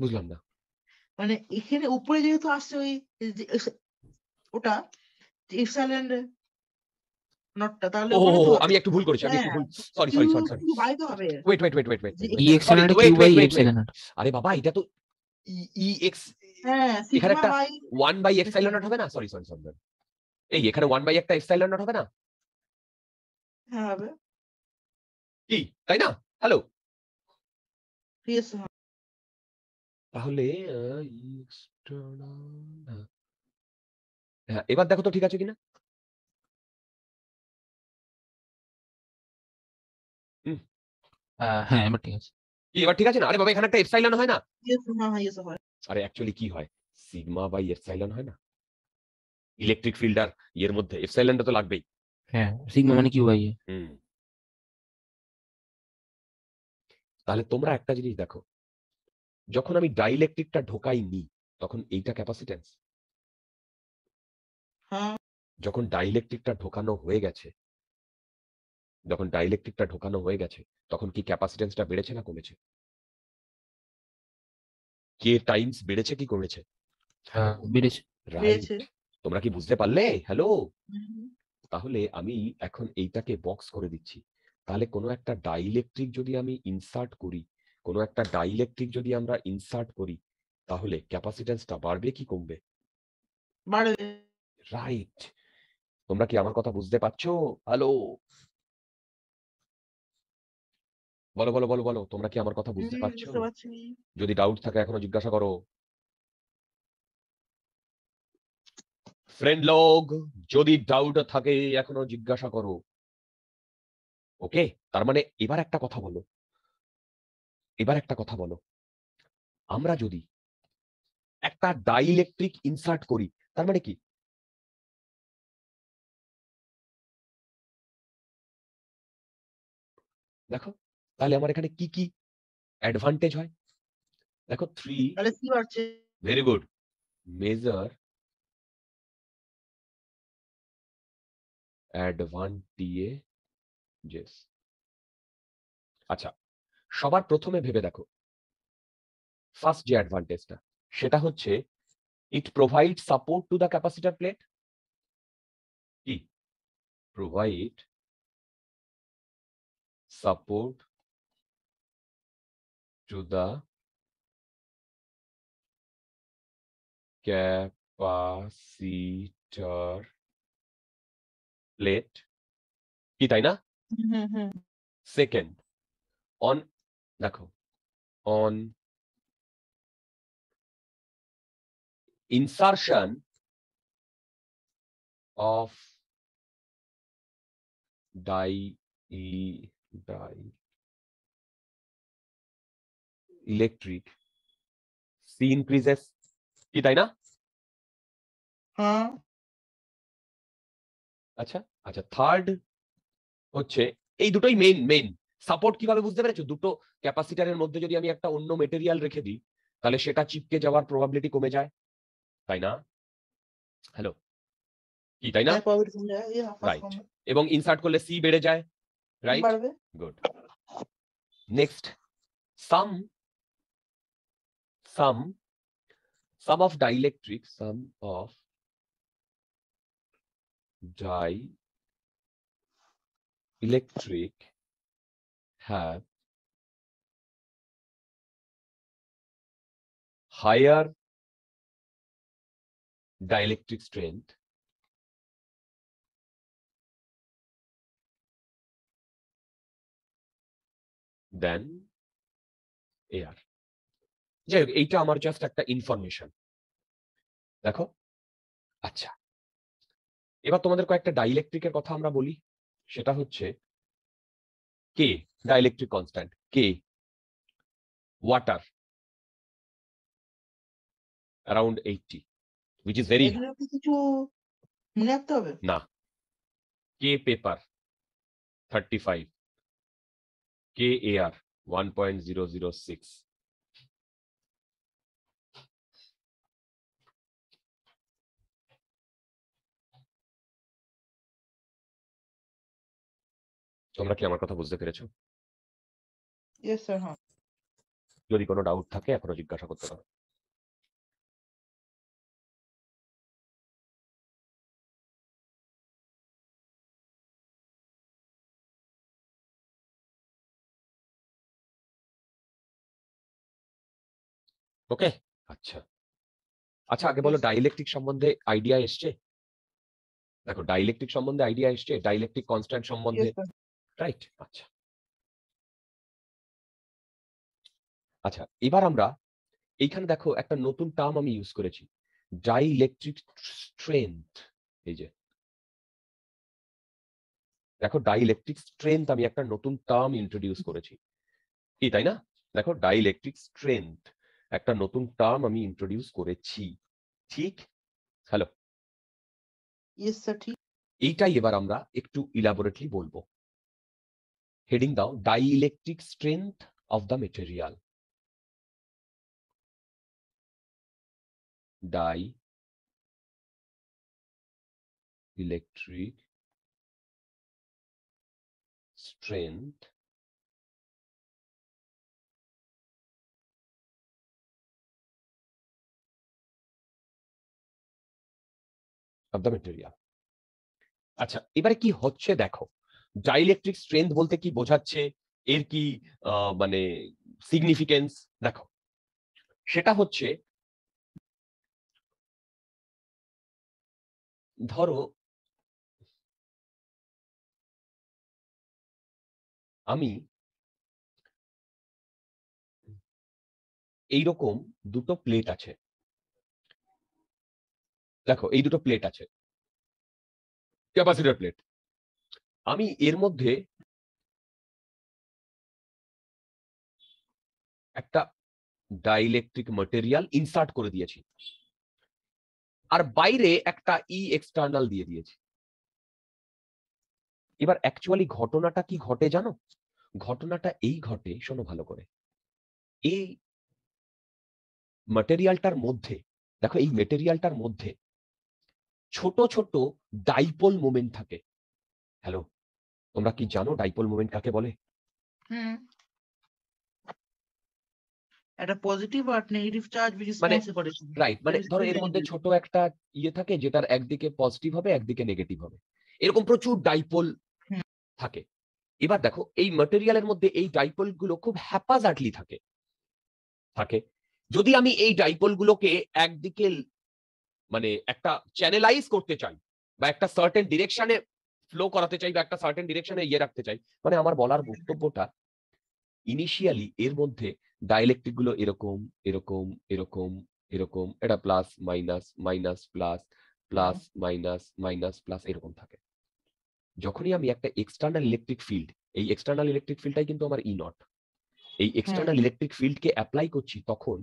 বুঝলাম না মানে এখানে উপরে যেহেতু আসছে ওই ওটা ইপসাইল্যান্ড নটটা তাহলে আমি একটু ভুল করেছি sorry sorry sorry wait wait wait আরে বাবা এটা তো ই এক্স হ্যাঁ এখানে একটা বাই হবে না সরি সরি এই এখানে বাই একটা হবে না হ্যাঁ তাই না হ্যালো তাহলে হ্যাঁ, হ্যাঁ এবার দেখো তো ঠিক আছে কিনা হ্যাঁ এবার ঠিক আছে এবার ঠিক আছে না আরে বাবা এখানে একটা হয় না হ্যাঁ, হ্যাঁ, আরে কি হয় বাই হয় না ইলেকট্রিক ইয়ের মধ্যে তো লাগবেই হ্যাঁ মানে কি তাহলে তোমরা একটা জিনিস দেখো যখন আমি ডাইলেকট্রিকটা ঢোকাই নি তখন এইটা ক্যাপাসিট্যান্স হ্যাঁ। যখন ডাইলেকট্রিকটা ঢোকানো হয়ে গেছে যখন ডাইলেকট্রিকটা ঢোকানো হয়ে গেছে তখন কি ক্যাপাসিট্যান্সটা বেড়েছে না কমেছে কে টাইমস বেড়েছে কি কমেছে হ্যাঁ, তোমরা কি বুঝতে পারলে হ্যালো তাহলে আমি এখন এইটাকে বক্স করে দিচ্ছি তাহলে কোনো একটা ডাইলেকট্রিক যদি আমি ইনসার্ট করি কোনো একটা ডাইলেকট্রিক যদি আমরা ইনসার্ট করি তাহলে ক্যাপাসিট্যান্সটা বাড়বে কি কমবে রাইট তোমরা কি আমার কথা বুঝতে পারছো হ্যালো বলো বলো বলো বলো তোমরা কি আমার কথা বুঝতে পারছো যদি ডাউট থাকে এখনো জিজ্ঞাসা করো ফ্রেন্ড লগ যদি ডাউট থাকে এখনো জিজ্ঞাসা করো ওকে তার মানে এবার একটা কথা বলো এবার একটা কথা বলো আমরা যদি একটা ডাইলেকট্রিক ইনসার্ট করি তার মানে কি দেখো তাহলে আমার এখানে কি কি অ্যাডভান্টেজ হয় দেখো three very good major advantages আচ্ছা সবার প্রথমে ভেবে দেখো ফার্স্ট যে অ্যাডভান্টেজটা সেটা হচ্ছে it provide support to the capacitor plate কি provide support to the capacitor plate কি তাই না সেকেন্ড অন দেখো অন ইনসারশন অফ ডাই ডাই ইলেকট্রিক সি ইনক্রিজেস কি তাই না হ্যাঁ। আচ্ছা আচ্ছা থার্ড হচ্ছে এই দুটোই মেইন মেইন সাপোর্ট কিভাবে বুঝতে পেরেছো দুটো ক্যাপাসিটারের মধ্যে যদি আমি একটা অন্য মেটেরিয়াল রেখে দিই তাহলে সেটা চিপকে যাওয়ার প্রবাবিলিটি কমে যায় তাই না হ্যালো কি তাই না রাইট হ্যাঁ, হ্যাঁ, এবং ইনসার্ট করলে সি বেড়ে যায় right good next some some some of dielectric some of dielectric হ্যাঁ। Higher dielectric strength than air যাই হোক এইটা আমার জাস্ট একটা ইনফরমেশন দেখো আচ্ছা এবার তোমাদের কয়েকটা ডাইলেকট্রিকের কথা আমরা বলি সেটা হচ্ছে K dielectric constant k water around 80, which is very কিছু K paper 35, না air 1.006. Thirty five one point zero zero six তোমরা কি আমার কথা বুঝতে পেরেছো যদি কোনো ডাউট থাকে এখনো জিজ্ঞাসা করতে পারো ওকে আচ্ছা আচ্ছা আগে বলো ডাইলেকট্রিক সম্বন্ধে আইডিয়া এসছে দেখো ডাইলেকট্রিক সম্বন্ধে আইডিয়া এসছে ডাইলেকট্রিক কনস্ট্যান্ট সম্বন্ধে রাইট আচ্ছা আচ্ছা এবার আমরা এইখানে দেখো একটা নতুন টার্ম আমি ইউজ করেছি ডাই ইলেকট্রিক স্ট্রেংথ এই যে দেখো ডাই ইলেকট্রিক স্ট্রেংথ আমি একটা নতুন টার্ম ইন্ট্রোডিউস করেছি কি তাই না দেখো ডাই ইলেকট্রিক স্ট্রেংথ একটা নতুন টার্ম আমি ইন্ট্রোডিউস করেছি ঠিক হ্যালো ইয়েস স্যার ঠিক এইটাই এবার আমরা একটু ইলাবোরেটলি বলবো হেডিং দাও dielectric strength of the material dielectric strength of আচ্ছা এবারে কি হচ্ছে দেখো ডাইলেকট্রিক স্ট্রেংথ বলতে কি বোঝাচ্ছে এর কি মানে সিগনিফিকেন্স দেখো সেটা হচ্ছে ধরো আমি এইরকম দুটো প্লেট আছে দেখো এই দুটো প্লেট আছে ক্যাপাসিটার প্লেট আমি এর মধ্যে একটা ডাইলেকট্রিক মেটেরিয়াল ইনসার্ট করে দিয়েছি আর বাইরে একটা ই e এক্সটার্নাল দিয়ে দিয়েছি এবার অ্যাকচুয়ালি ঘটনাটা কি ঘটে জানো ঘটনাটা এই ঘটে শোনো ভালো করে এই মেটেরিয়ালটার মধ্যে দেখো এই মেটেরিয়ালটার মধ্যে ছোট ছোট ডাইপোল মোমেন্ট থাকে হ্যালো তোমরা কি জানো ডাইপোল মোমেন্ট কাকে বলে একটা পজিটিভ আর নেগেটিভ চার্জ which is মানে রাইট মানে ধরো এর মধ্যে ছোট একটা ইয়ে থাকে যেটার একদিকে পজিটিভ হবে একদিকে নেগেটিভ হবে এরকম প্রচুর ডাইপোল থাকে এবার দেখো এই ম্যাটেরিয়ালের মধ্যে এই ডাইপোল গুলো খুব হ্যাপাজার্টলি থাকে থাকে যদি আমি এই ডাইপোল গুলোকে একদিকে মানে একটা চ্যানেলাইজ করতে চাই বা একটা সার্টেন ডিরেকশনে ফ্লো করাতে চাই বা একটা সার্টেন ডিরেকশনে ইয়ে রাখতে চাই মানে আমার বলার বক্তব্যটা ইনিশিয়ালি এর মধ্যে গুলো এরকম এরকম এরকম এরকম এটা plus minus minus plus plus minus minus plus এরকম থাকে যখনই আমি একটা এক্সটার্নাল ইলেকট্রিক ফিল্ড এই এক্সটার্নাল ইলেকট্রিক ফিল্ডটাই কিন্তু আমার ই e নট এই এক্সটার্নাল ইলেকট্রিক ফিল্ডকে অ্যাপ্লাই করছি তখন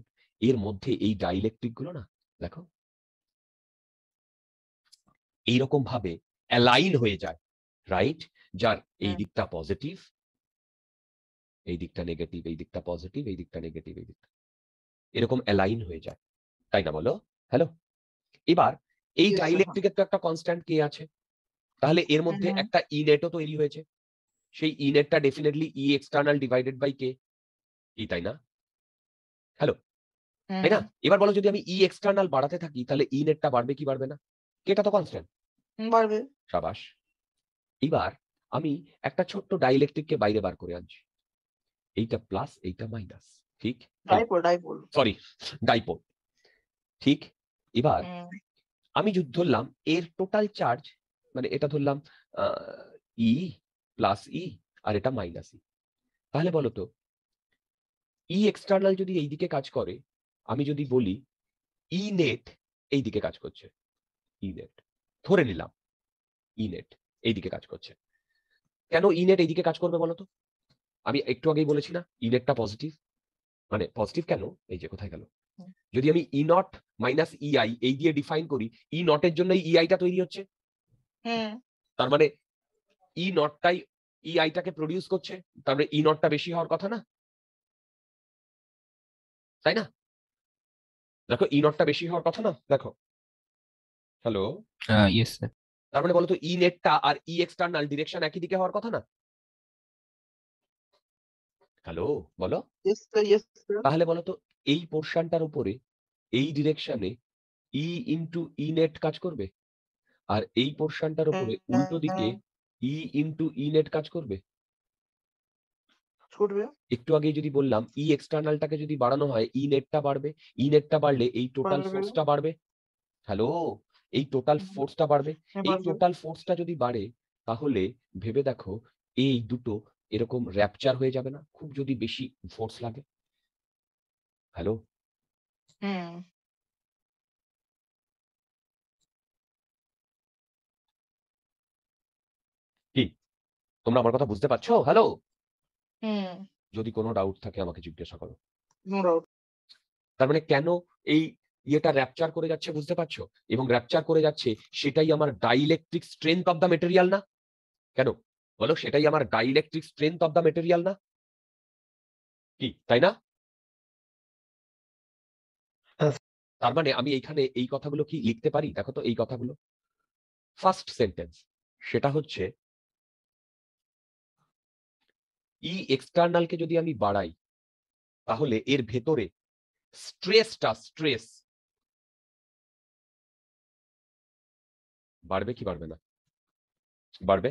এর মধ্যে এই ডাইলেকট্রিক গুলো না দেখো এইরকম ভাবে অ্যালাইন হয়ে যায় রাইট যার এই হ্যাঁ। দিকটা পজিটিভ এই দিকটা নেগেটিভ এই দিকটা পজিটিভ এই দিকটা নেগেটিভ এই দিকটা এরকম অ্যালাইন হয়ে যায় তাই না বলো হ্যালো এবার এই ডাইলেকট্রিকের তো একটা কনস্ট্যান্ট কে আছে তাহলে এর হ্যাঁ, মধ্যে হ্যাঁ। একটা ই নেটও তৈরি হয়েছে সেই ই নেটটা definitely E external divided by K E তাই না হ্যালো তাই না এবার বলো যদি আমি ই এক্সটার্নাল বাড়াতে থাকি তাহলে ই নেটটা বাড়বে কি বাড়বে না কেটা তো কনস্ট্যান্ট বাড়বে সাবাস এবার আমি একটা ছোট্ট ডাইলেকট্রিককে বাইরে বার করে আনছি এইটা প্লাস এইটা মাইনাস ঠিক ডাইপোল ডাইপোল সরি ডাইপোল ঠিক এবার আমি যদি ধরলাম এর টোটাল চার্জ মানে এটা ধরলাম ই প্লাস ই আর এটা মাইনাস ই e। তাহলে বলো তো ই এক্সটার্নাল যদি এইদিকে কাজ করে আমি যদি বলি ই e নেট এইদিকে কাজ করছে ই e নেট ধরে নিলাম ই নেট এইদিকে কাজ করছে কেন ই নেট এইদিকে কাজ করবে বলো তো আমি একটু আগেই বলেছি না ইন একটা পজিটিভ মানে পজিটিভ কেন এই যে কোথায় গেল যদি আমি ই নট মাইনাস ইআই এই দিয়ে ডিফাইন করি ই নটের জন্য ইআইটা তৈরি হচ্ছে তার মানে ই নটটাই ইআইটাকে প্রডিউস করছে তার মানে ই e নটটা বেশি হওয়ার কথা না তাই না দেখো ই e নটটা বেশি হওয়ার কথা না দেখো হ্যালো ইয়েস তার মানে বলতো ই e নেটটা আর ই এক্সটার্নাল ডিরেকশন একই দিকে হওয়ার কথা না হ্যালো বলো তাহলে বলো তো এই পোর্শনটার উপরে এই ডিরেকশনে ই ইন্টু ই নেট কাজ করবে আর এই পোর্শনটার উপরে হ্যাঁ, উল্টো হ্যাঁ, দিকে ই ইন্টু ই নেট কাজ করবে করবে একটু আগে যদি বললাম ই e এক্সটার্নালটাকে যদি বাড়ানো হয় ই নেটটা বাড়বে ই নেটটা বাড়লে এই টোটাল ফোর্সটা বাড়বে হ্যালো এই টোটাল ফোর্সটা বাড়বে হ্যাঁ, এই টোটাল ফোর্সটা যদি বাড়ে তাহলে ভেবে দেখো এই দুটো এরকম র্যাপচার হয়ে যাবে না খুব যদি বেশি ফোর্স লাগে হ্যালো হ্যাঁ কি তোমরা আমার কথা বুঝতে পারছো হ্যালো হুম যদি কোনো ডাউট থাকে আমাকে জিজ্ঞাসা করো নো ডাউট তার মানে কেন এই ইয়েটা র্যাপচার করে যাচ্ছে বুঝতে পারছো এবং র্যাপচার করে যাচ্ছে সেটাই আমার dielectric strength of the material না কেন বলো সেটাই আমার dielectric strength of the material না কি তাই না হ্যাঁ। তার মানে আমি এইখানে এই কথাগুলো কি লিখতে পারি দেখো তো এই কথাগুলো ফার্স্ট সেন্টেন্স সেটা হচ্ছে ই এক্সটার্নালকে যদি আমি বাড়াই তাহলে এর ভেতরে স্ট্রেসটা স্ট্রেস বাড়বে কি বাড়বে না বাড়বে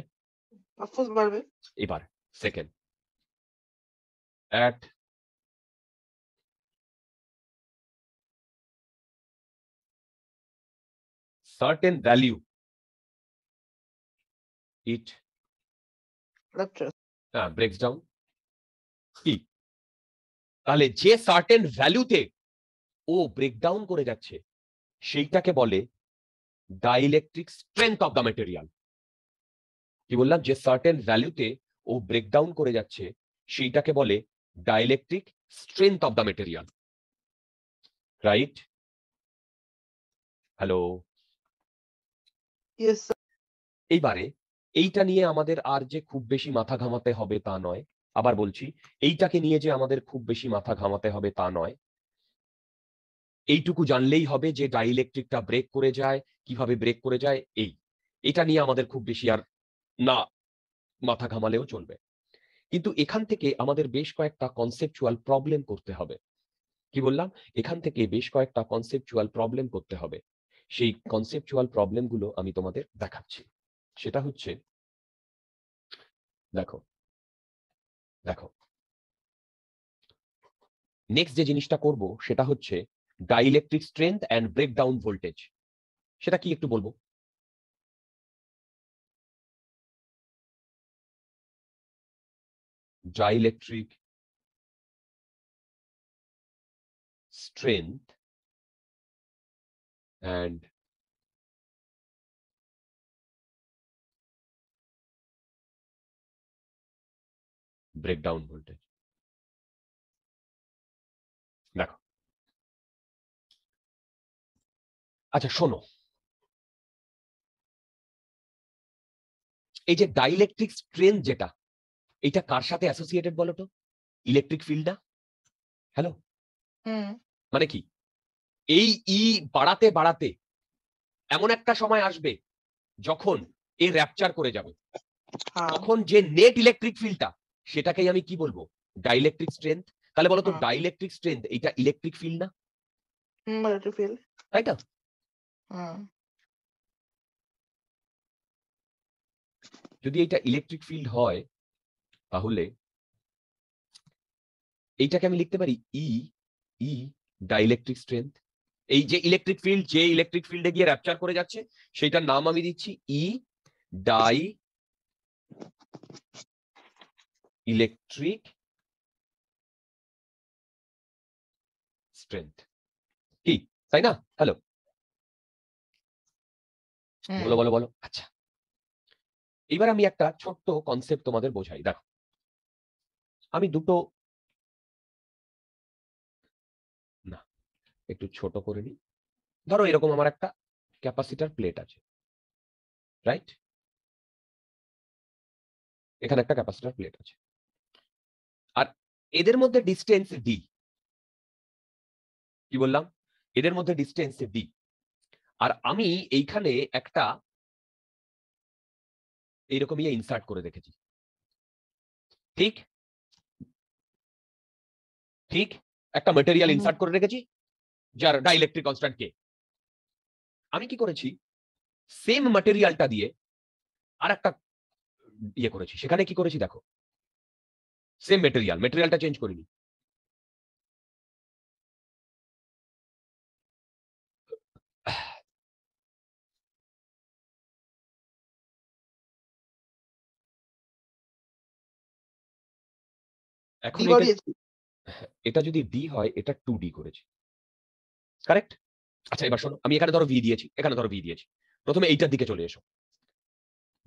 আফসোস বাড়বে এবার second at certain value it হ্যাঁ ব্রেকস ডাউন কি তাহলে যে সার্টেন ভ্যালুতে ও ব্রেকডাউন করে যাচ্ছে সেইটাকে বলে dielectric strength of the material কি বললাম যে সার্টেন ভ্যালুতে ও ব্রেকডাউন করে যাচ্ছে সেইটাকে বলে dielectric strength of the material right hello এইবারে এইটা নিয়ে আমাদের আর যে খুব বেশি মাথা ঘামাতে হবে তা নয় আবার বলছি এইটাকে নিয়ে যে আমাদের খুব বেশি মাথা ঘামাতে হবে তা নয় এইটুকু জানলেই হবে যে ডাইলেকট্রিকটা ব্রেক করে যায় কিভাবে ব্রেক করে যায় এই এটা নিয়ে আমাদের খুব বেশি আর না মাথা ঘামালেও চলবে কিন্তু এখান থেকে আমাদের বেশ কয়েকটা কনসেপচুয়াল প্রবলেম করতে হবে কি বললাম এখান থেকে বেশ কয়েকটা কনসেপচুয়াল প্রবলেম করতে হবে সেই কনসেপচুয়াল প্রবলেমগুলো আমি তোমাদের দেখাচ্ছি সেটা হচ্ছে দেখো দেখো নেক্সট যে জিনিসটা করব সেটা হচ্ছে dielectric strength and breakdown voltage সেটা কি একটু বলবো dielectric strength and breakdown voltage. আচ্ছা শোনো এই যে ডাইলেকট্রিক স্ট্রেন যেটা এটা কার সাথে অ্যাসোসিয়েটেড বলো তো ইলেকট্রিক ফিল্ডটা হ্যালো মানে কি এই ই e বাড়াতে বাড়াতে এমন একটা সময় আসবে যখন এ র্যাপচার করে যাবে হ্যাঁ। তখন যে নেট ইলেকট্রিক ফিল্ডটা সেটাকেই আমি কি বলবো ডাইলেকট্রিক স্ট্রেংথ তাহলে বলো তো ডাইলেকট্রিক স্ট্রেংথ এটা ইলেকট্রিক ফিল্ড না তাই তো যদি এটা ইলেকট্রিক ফিল্ড হয় তাহলে এইটাকে আমি লিখতে পারি ই ই ডাইলেকট্রিক স্ট্রেংথ এই যে ইলেকট্রিক ফিল্ড যে ইলেকট্রিক ফিল্ডে গিয়ে র্যাপচার করে যাচ্ছে সেটার নাম আমি দিচ্ছি ই ডাই ইলেকট্রিক স্ট্রেংথ কি তাই না হ্যালো বলো বলো বলো আচ্ছা এবার আমি একটা ছোট্ট কনসেপ্ট তোমাদের বোঝাই দেখো আমি দুটো না একটু ছোট করে নিই ধরো এরকম আমার একটা ক্যাপাসিটার প্লেট আছে রাইট এখানে একটা ক্যাপাসিটার প্লেট আছে আর এদের মধ্যে ডিস্টেন্স ডি কি বললাম এদের মধ্যে ডিস্টেন্স ডি আর আমি এইখানে একটা এইরকম ইয়ে ইনসার্ট করে দেখেছি ঠিক ठीक एकटा मटेरियल इंसर्ट করে রেখেছি যার ডাই ইলেকট্রিক কনস্ট্যান্ট কে আমি কি করেছি सेम मटेरियलটা দিয়ে আরেকটা দিয়ে করেছি সেখানে কি করেছি দেখো सेम मटेरियल मटेरियलটা চেঞ্জ করে নি এখন এটা যদি ডি হয় এটা টু ডি করেছি কারেক্ট আচ্ছা এবার শোনো আমি এখানে ধরো ভি দিয়েছি এখানে ধরো ভি দিয়েছি প্রথমে এইটার দিকে চলে এসো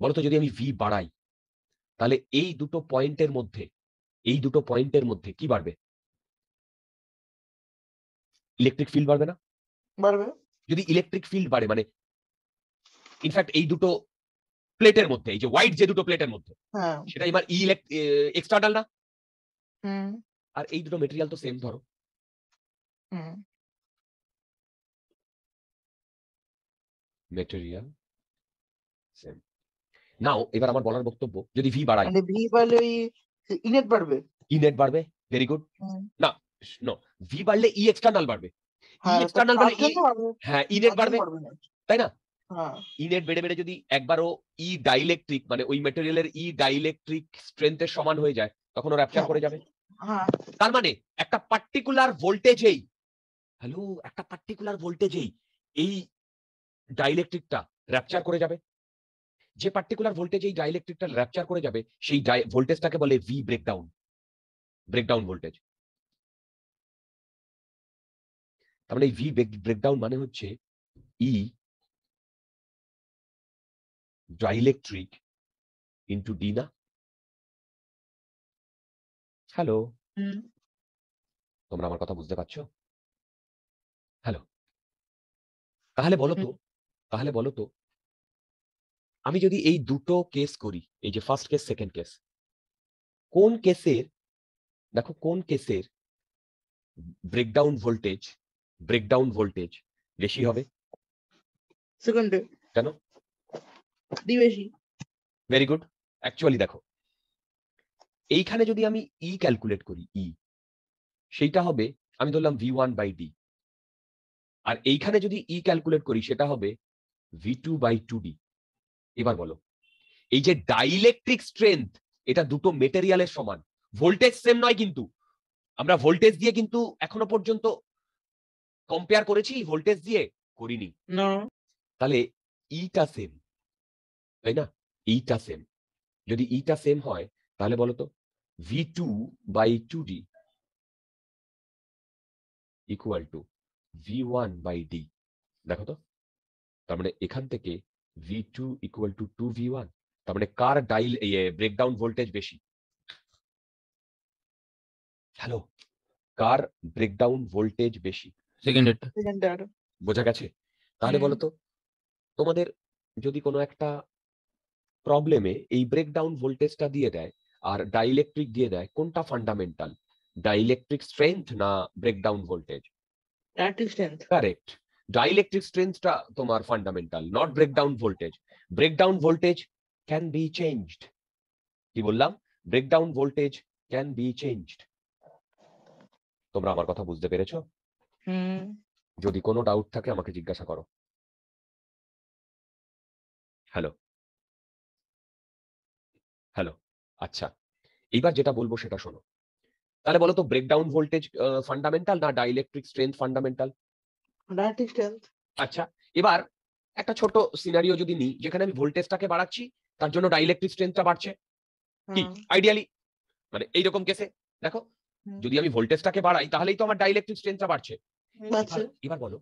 বলতো যদি আমি ভি বাড়াই তাহলে এই দুটো পয়েন্টের মধ্যে এই দুটো পয়েন্টের মধ্যে কি বাড়বে ইলেকট্রিক ফিল্ড বাড়বে না বাড়বে যদি ইলেকট্রিক ফিল্ড বাড়ে মানে ইনফ্যাক্ট এই দুটো প্লেটের মধ্যে এই যে হোয়াইট যে দুটো প্লেটের মধ্যে হ্যাঁ। সেটা এবার e এক্সটার্নাল না আর এই দুটো মেটেরিয়াল তো সেম ধরো মেটেরিয়াল সেম নাও এবার আমার বলার বক্তব্য যদি ভি ভি মানে বাড়লে ইনেট বাড়বে ইনেট বাড়বে ভেরি গুড না নো ভি বাড়লে ই e এক্সটার্নাল বাড়বে বাড়লে e হ্যাঁ ইনেট মানে e হ্যাঁ, বাড়বে তাই না ইনেট হ্যাঁ। বেড়ে বেড়ে যদি একবারও ই ডাইলেকট্রিক মানে ওই মেটেরিয়ালের ই ডাইলেকট্রিক স্ট্রেংথের সমান হয়ে যায় তখন ও র্যাপচার করে যাবে হ্যাঁ। তার মানে একটা পার্টিকুলার ভোল্টেজেই হ্যালো একটা পার্টিকুলার ভোল্টেজেই এই ডাইলেকট্রিকটা র্যাপচার করে যাবে যে পার্টিকুলার ভোল্টেজ এই ডাইলেকট্রিকটা র্যাপচার করে যাবে সেই ভোল্টেজটাকে বলে ভি ব্রেকডাউন ব্রেকডাউন ভোল্টেজ তার মানে এই ভি ব্রেকডাউন মানে হচ্ছে ই ডাইলেকট্রিক ইন্টু ডি না হ্যালো তোমরা আমার কথা বুঝতে পারছো? হ্যালো। তাহলে বলো তো, তাহলে বলো তো আমি যদি এই দুটো কেস করি, এই যে ফার্স্ট কেস, সেকেন্ড কেস কোন কেসের, দেখো কোন কেসের ব্রেকডাউন ভোল্টেজ, ব্রেকডাউন ভোল্টেজ বেশি হবে? সেকেন্ডে। কেন? ডি বেশি। Very good. অ্যাকচুয়ালি দেখো এইখানে যদি আমি ই e ক্যালকুলেট করি ই e, সেইটা হবে আমি ধরলাম ভি ওয়ান বাই ডি আর এইখানে যদি ই e ক্যালকুলেট করি সেটা হবে V two by two D এবার বলো এই যে ডাইলেকট্রিক স্ট্রেংথ এটা দুটো মেটেরিয়ালের সমান ভোল্টেজ সেম নয় কিন্তু আমরা ভোল্টেজ দিয়ে কিন্তু এখনো পর্যন্ত কম্পেয়ার করেছি ভোল্টেজ দিয়ে করিনি তাহলে ইটা সেম তাই না ইটা সেম যদি ইটা সেম হয় তাহলে বলতো V2 by 2D equal to V1 by D দেখো তো তার মানে এখান থেকে V2 equal to 2V1 তার মানে কার ডাইল ব্রেকডাউন ভোল্টেজ বেশি হ্যালো কার ব্রেকডাউন ভোল্টেজ বেশি সেকেন্ডার বোঝা গেছে তাহলে হ্যাঁ। বলো তো তোমাদের যদি কোনো একটা প্রবলেমে এই ব্রেকডাউন ভোল্টেজটা দিয়ে দেয় আর ডাইলেকট্রিক দিয়ে দেয় কোনটা ফান্ডামেন্টাল ডাইলেকট্রিক স্ট্রেংথ না ব্রেকডাউন ভোল্টেজ কারেক্ট ডাইলেকট্রিক স্ট্রেংথটা তোমার fundamental not breakdown voltage breakdown voltage can be changed কি বললাম breakdown voltage can be changed তোমরা আমার কথা বুঝতে পেরেছো যদি কোনো ডাউট থাকে আমাকে জিজ্ঞাসা করো হ্যালো হ্যালো আচ্ছা এইবার যেটা বলবো সেটা শোনো তাহলে বলো তো ব্রেকডাউন ভোল্টেজ ফান্ডামেন্টাল না dielectric strength fundamental dielectric strength আচ্ছা এবার একটা ছোট সিনারিও যদি নিই যেখানে আমি ভোল্টেজটাকে বাড়াচ্ছি তার জন্য ডাইলেকট্রিক স্ট্রেংথটা বাড়ছে কি আইডিয়ালি মানে এইরকম কেসে দেখো যদি আমি ভোল্টেজটাকে বাড়াই তাহলেই তো আমার ডাইলেকট্রিক স্ট্রেংথটা বাড়ছে এবার বলো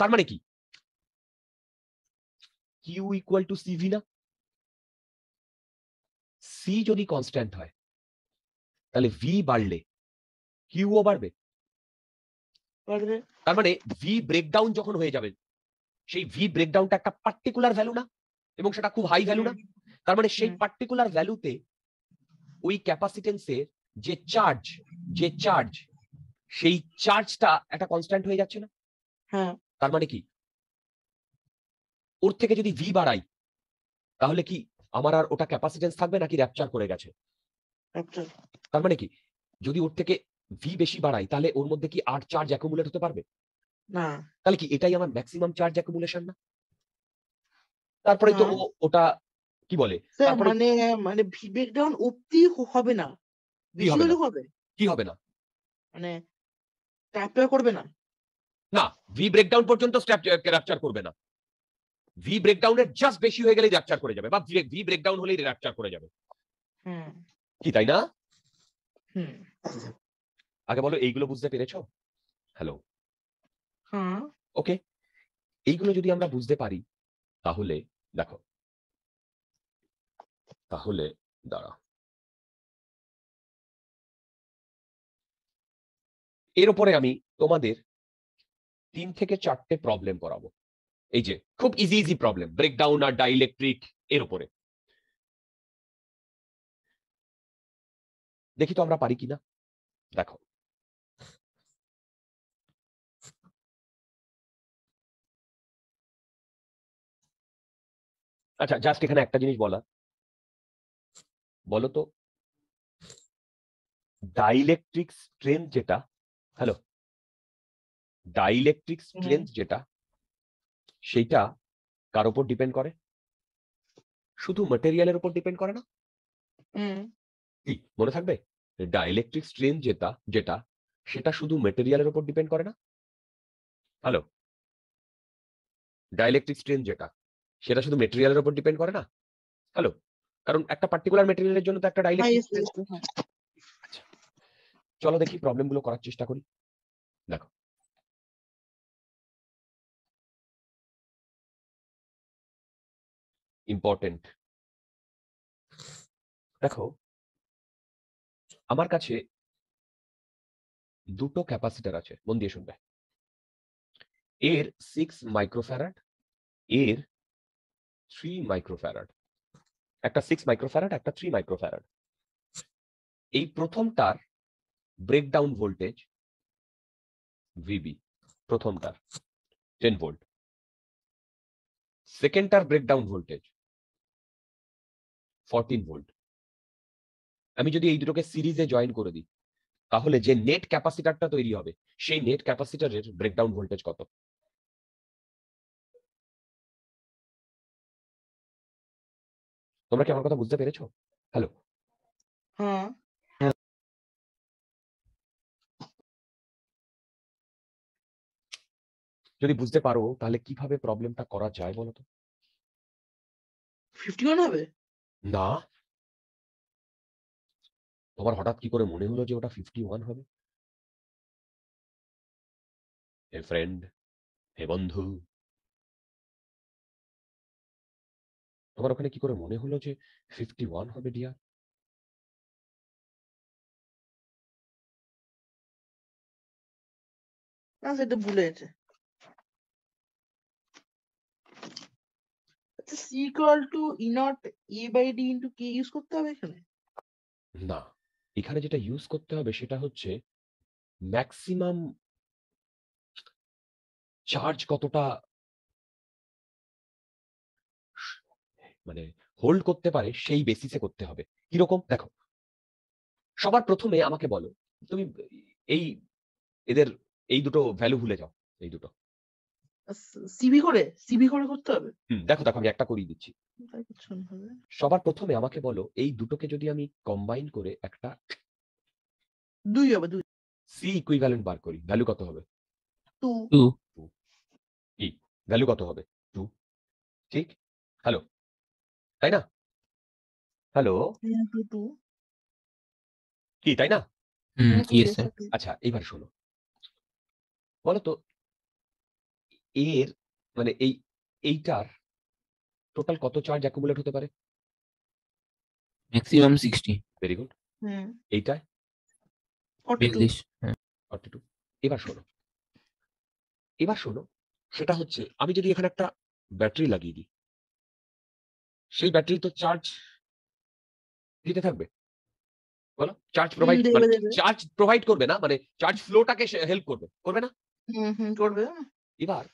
তার মানে কি কিউ ইকুয়াল টু সিভি না সি যদি কনস্ট্যান্ট হয় তাহলে ভি বাড়লে কিউও বাড়বে তার মানে ভি ব্রেকডাউন যখন হয়ে যাবে সেই ভি ব্রেকডাউনটা একটা পার্টিকুলার ভ্যালু না এবং সেটা খুব হাই ভ্যালু না তার মানে সেই পার্টিকুলার ভ্যালুতে ওই ক্যাপাসিটেন্সের যে চার্জ যে চার্জ সেই চার্জটা একটা কনস্ট্যান্ট হয়ে যাচ্ছে না হ্যাঁ তার মানে কি ওর থেকে যদি ভি বাড়াই তাহলে কি আমার আর ওটা ক্যাপাসিটেন্স থাকবে নাকি র্যাপচার করে গেছে আচ্ছা। তার মানে কি যদি ওর থেকে ভি বেশি বাড়াই তাহলে ওর মধ্যে কি আর চার্জ অ্যাকুমুলেট হতে পারবে না তাহলে কি এটাই আমার ম্যাক্সিমাম চার্জ অ্যাকুমুলেশন না তারপরে তো ওটা কি বলে মানে মানে ভি ব্রেকডাউন অবধি হবে না হবে কি হবে না মানে করবে না না ভি ব্রেকডাউন পর্যন্ত র্যাপচার করবে না ভি ব্রেকডাউনের জাস্ট বেশি হয়ে গেলে র্যাপচার করে যাবে বা ভি ব্রেকডাউন হলেই র্যাপচার করে যাবে কি তাই না আগে বলো এইগুলো বুঝতে পেরেছো হ্যালো ওকে এইগুলো যদি আমরা বুঝতে পারি তাহলে দেখো তাহলে দাঁড়া এর উপরে আমি তোমাদের তিন থেকে চারটে প্রবলেম করাবো এই যে খুব ইজি ইজি প্রবলেম ব্রেকডাউন আর ডাইলেকট্রিক এর উপরে দেখি তো আমরা পারি কিনা দেখো আচ্ছা জাস্ট এখানে একটা জিনিস বলা বলো তো ডাইলেকট্রিক স্ট্রেংথ যেটা হ্যালো ডাইলেকট্রিক স্ট্রেংথ যেটা সেইটা কার উপর ডিপেন্ড করে শুধু ম্যাটেরিয়ালের উপর ডিপেন্ড করে না মনে থাকবে ডাইলেকট্রিক স্ট্রেন যেটা যেটা সেটা শুধু মেটেরিয়ালের উপর ডিপেন্ড করে না হ্যালো ডাইলেকট্রিক স্ট্রেন যেটা সেটা শুধু মেটেরিয়ালের উপর ডিপেন্ড করে না হ্যালো কারণ একটা পার্টিকুলার মেটেরিয়ালের জন্য তো একটা ডাইলেকট্রিক হ্যাঁ, হ্যাঁ। আচ্ছা, চলো দেখি প্রবলেমগুলো করার চেষ্টা করি দেখো ইম্পর্টেন্ট দেখো আমার কাছে দুটো ক্যাপাসিটার আছে মন দিয়ে শুনবে এর সিক্স মাইক্রোফ্যারাড এর থ্রি মাইক্রোফ্যারাড একটা সিক্স মাইক্রোফ্যারাড একটা থ্রি মাইক্রোফ্যারাড এই প্রথমটার ব্রেকডাউন ভোল্টেজ ভিবি প্রথমটার টেন ভোল্ট সেকেন্ডটার ব্রেকডাউন ভোল্টেজ ফরটিন ভোল্ট আমি যদি এই দুটোকে সিরিজে জয়েন করে দিই তাহলে যে নেট ক্যাপাসিটারটা তৈরি হবে সেই নেট ক্যাপাসিটারের ব্রেকডাউন ভোল্টেজ কত তোমরা কি আমার কথা বুঝতে পেরেছ হ্যালো হ্যাঁ যদি বুঝতে পারো তাহলে কিভাবে প্রবলেমটা করা যায় বলতো 51 হবে না তোমার হঠাৎ কি করে মনে হলো যে ওটা ফিফটি ওয়ান হবে হে ফ্রেন্ড হে বন্ধু তোমার ওখানে কি করে মনে হলো যে ফিফটি ওয়ান হবে ডিয়ার না সেটা ভুলে গেছে E করতে হবে এখানে না এখানে যেটা ইউজ করতে হবে সেটা হচ্ছে ম্যাক্সিমাম চার্জ কতটা মানে হোল্ড করতে পারে সেই বেসিসে করতে হবে কিরকম দেখো সবার প্রথমে আমাকে বলো তুমি এই এদের এই দুটো ভ্যালু ভুলে যাও এই দুটো সিবি করে সিবি করে করতে হবে দেখো দেখো আমি একটা করিয়ে দিচ্ছি সবার প্রথমে আমাকে বলো এই দুটোকে যদি আমি কম্বাইন করে একটা দুই হবে দুই সি ইকুইভ্যালেন্ট বার করি ভ্যালু কত হবে two two E value e, কত হবে টু ঠিক হ্যালো তাই না হ্যালো টু কি তাই না হ্যাঁ, আচ্ছা এইবার শোনো বলো তো এর মানে এই এইটার টোটাল কত চার্জ অ্যাকুমুলেট হতে পারে ম্যাক্সিমাম 60 ভেরি গুড হুম এইটা 42 হ্যাঁ। এবার শোনো এবার শোনো সেটা হচ্ছে আমি যদি এখানে একটা ব্যাটারি লাগিয়ে দিই সেই ব্যাটারি তো চার্জ দিতে থাকবে বলো চার্জ প্রোভাইড চার্জ প্রোভাইড করবে না মানে চার্জ ফ্লোটাকে হেল্প করবে করবে না করবে এবার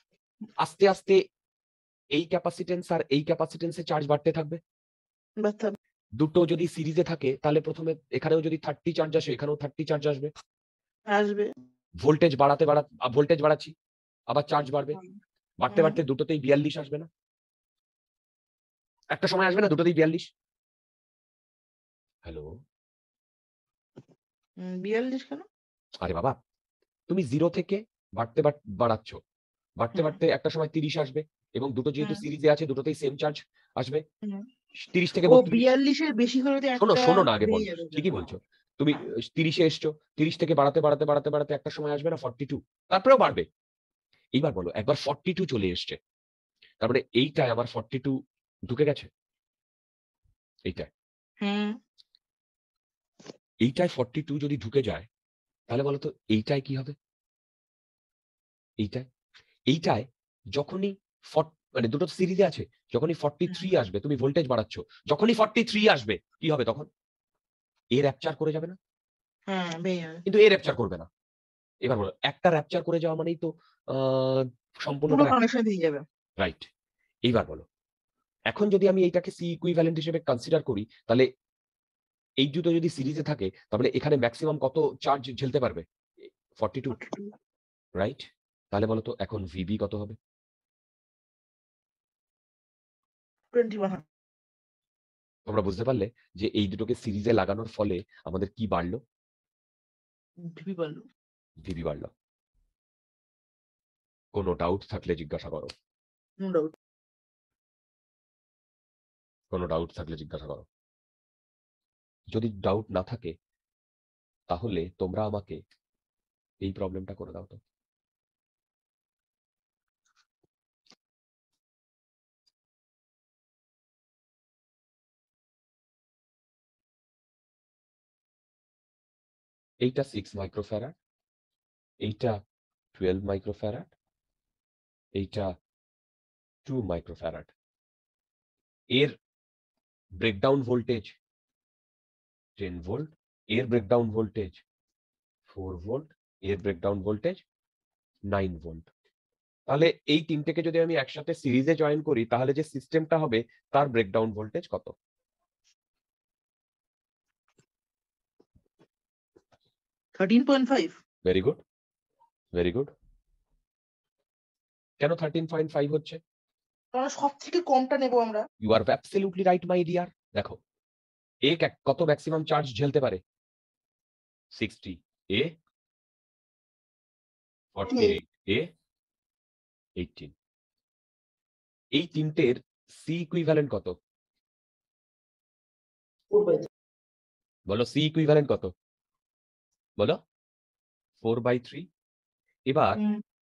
আস্তে আস্তে এই ক্যাপাসিটেন্স আর এই ক্যাপাসিটেন্সে চার্জ বাড়তে থাকবে দুটো যদি সিরিজে থাকে তাহলে প্রথমে এখানেও যদি থার্টি চার্জ আসে এখানেও থার্টি চার্জ আসবে আসবে ভোল্টেজ বাড়াতে বাড়া ভোল্টেজ বাড়াচ্ছি আবার চার্জ বাড়বে বাড়তে বাড়তে দুটোতেই বিয়াল্লিশ আসবে না একটা সময় আসবে না দুটোতেই বিয়াল্লিশ হ্যালো বিয়াল্লিশ কেন আরে বাবা তুমি জিরো থেকে বাড়তে বাড়াচ্ছ বাড়তে বাড়তে একটা সময় তিরিশ আসবে এবং দুটো যেহেতু হ্যাঁ। সিরিজে আছে দুটোতেই সেম চার্জ আসবে তিরিশ থেকে বিয়াল্লিশের বেশি শোনো শোনো না আগে বল ঠিকই বলছো তুমি তিরিশে এসছো তিরিশ থেকে বাড়াতে বাড়াতে বাড়াতে বাড়াতে একটা সময় আসবে না ফর্টি টু তারপরেও বাড়বে এইবার বলো একবার ফর্টি টু চলে এসছে তারপরে মানে এইটায় আবার ফর্টি টু ঢুকে গেছে এইটা এইটায় ফর্টি হ্যাঁ। টু যদি ঢুকে যায় তাহলে বলো তো এইটাই কি হবে এইটাই এইটায় যখনই মানে দুটো সিরিজে আছে যখনই ফর্টি থ্রি আসবে তুমি ভোল্টেজ বাড়াচ্ছ যখনই ফর্টি থ্রি আসবে কি হবে তখন এ র্যাপচার করে যাবে না হ্যাঁ, কিন্তু এ র্যাপচার করবে না এবার বলো একটা র্যাপচার করে যাওয়া মানেই তো সম্পূর্ণ রাইট এইবার বলো এখন যদি আমি এইটাকে সি ইকুইভ্যালেন্ট হিসেবে কনসিডার করি তাহলে এই দুটো যদি সিরিজে থাকে তাহলে এখানে ম্যাক্সিমাম কত চার্জ ঝেলতে পারবে ফর্টি টু রাইট তাহলে বলো তো এখন ভিবি কত হবে তোমরা বুঝতে পারলে যে এই দুটোকে সিরিজে লাগানোর ফলে আমাদের কি বাড়লো ভিবি বাড়লো ভিবি বাড়লো কোনো ডাউট থাকলে জিজ্ঞাসা করো কোনো ডাউট থাকলে জিজ্ঞাসা করো যদি ডাউট না থাকে তাহলে তোমরা আমাকে এই প্রবলেমটা করে দাও তো এইটা সিক্স মাইক্রোফ্যারাড এইটা টুয়েলভ মাইক্রোফ্যারাড এইটা টু মাইক্রোফ্যারাড এর ব্রেকডাউন ভোল্টেজ টেন ভোল্ট এর ব্রেকডাউন ভোল্টেজ ফোর ভোল্ট এর ব্রেকডাউন ভোল্টেজ নাইন ভোল্ট তাহলে এই তিনটেকে যদি আমি একসাথে সিরিজে জয়েন করি তাহলে যে সিস্টেমটা হবে তার ব্রেকডাউন ভোল্টেজ কত 13.5 ভেরি গুড ভেরি গুড কেন 13.5 হচ্ছে কারণ সব থেকে কমটা নেব আমরা you are absolutely right my dear দেখো এ কত ম্যাক্সিমাম চার্জ ঝেলতে পারে 60 এ 48 এ 18 এই তিনটের সি ইকুইভ্যালেন্ট কত বলো সি ইকুইভ্যালেন্ট কত বলো ফোর বাই থ্রি এবার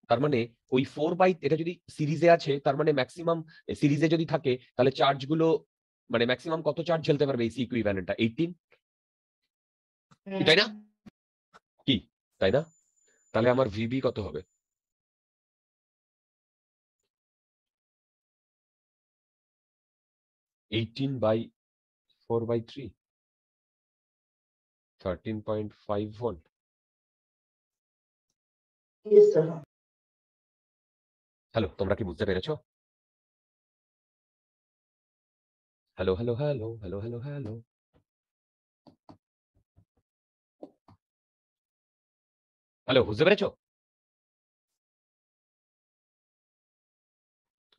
তার মানে ওই ফোর বাই এটা যদি সিরিজে আছে তার মানে ম্যাক্সিমাম সিরিজে যদি থাকে তাহলে চার্জ গুলো মানে ম্যাক্সিমাম কত চার্জ ঝেলতে পারবে এই ইকুইভ্যালেন্টটা এইটিন তাই না কি তাই না তাহলে আমার ভিবি কত হবে eighteen by four by three 13.5 volt? Yes, sir. Hello তোমরা কি বুঝতে পেরেছো hello hello hello hello hello hello hello বুঝতে পেরেছো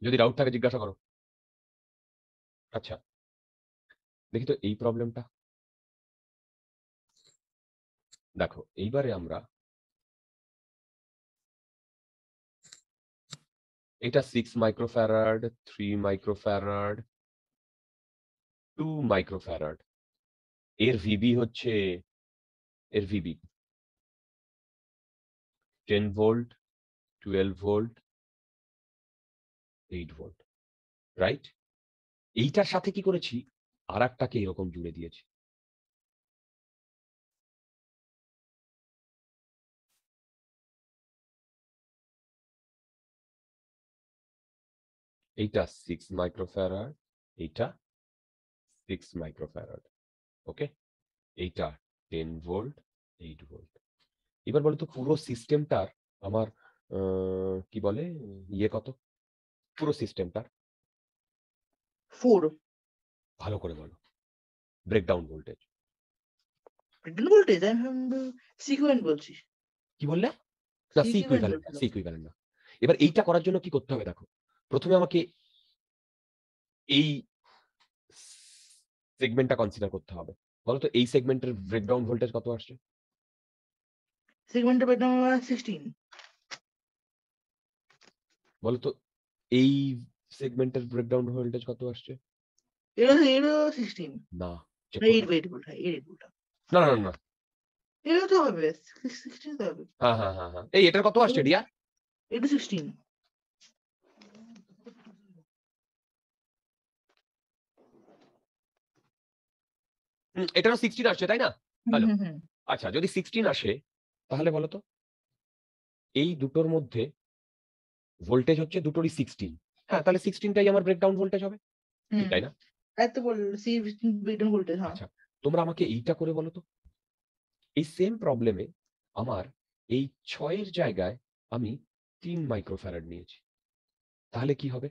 যদি ডাউট থাকে জিজ্ঞাসা করো আচ্ছা দেখি তো এই প্রবলেমটা দেখো এইবারে আমরা এটা six microfarad three microfarad two microfarad এর ভিবি হচ্ছে এর VB ten volt twelve volt eight volt right এইটার সাথে কি করেছি আর একটাকে এরকম জুড়ে দিয়েছি এইটা সিক্স মাইক্রোফ্যারাড এইটা সিক্স মাইক্রোফ্যারাড ওকে এইটা টেন ভোল্ট এইট ভোল্ট এবার বলতো পুরো সিস্টেমটার আমার কি বলে ইয়ে কত পুরো সিস্টেমটার ফোর ভালো করে বলো ব্রেকডাউন ভোল্টেজ ব্রেকডাউন ভোল্টেজ আমি বলছি কি বললে না না এবার এইটা করার জন্য কি করতে হবে দেখো প্রথমে আমাকে এই সেগমেন্টটা কনসিডার করতে হবে বলো তো এই সেগমেন্টের ব্রেকডাউন ভোল্টেজ কত আসছে সেগমেন্টের ব্রেকডাউন 16 বলো তো এই সেগমেন্টের ব্রেকডাউন ভোল্টেজ কত আসছে এটা এটা 16 না এইট এইট ভোল্ট না না না এটা তো হবে 16 হবে হ্যাঁ, হ্যাঁ হ্যাঁ হ্যাঁ এই এটার কত আসছে রিয়া এটা 16 এটারও সিক্সটিন আসছে তাই না ভালো আচ্ছা যদি সিক্সটিন আসে তাহলে বলো তো এই দুটোর মধ্যে ভোল্টেজ হচ্ছে দুটোরই সিক্সটিন হ্যাঁ তাহলে সিক্সটিনটাই আমার ব্রেকডাউন ভোল্টেজ হবে তাই না এত বলল সি ব্রেকডাউন ভোল্টেজ আচ্ছা তোমরা আমাকে এইটা করে বলো তো এই সেম প্রবলেমে আমার এই ছয়ের জায়গায় আমি তিন মাইক্রোফ্যারাড নিয়েছি তাহলে কি হবে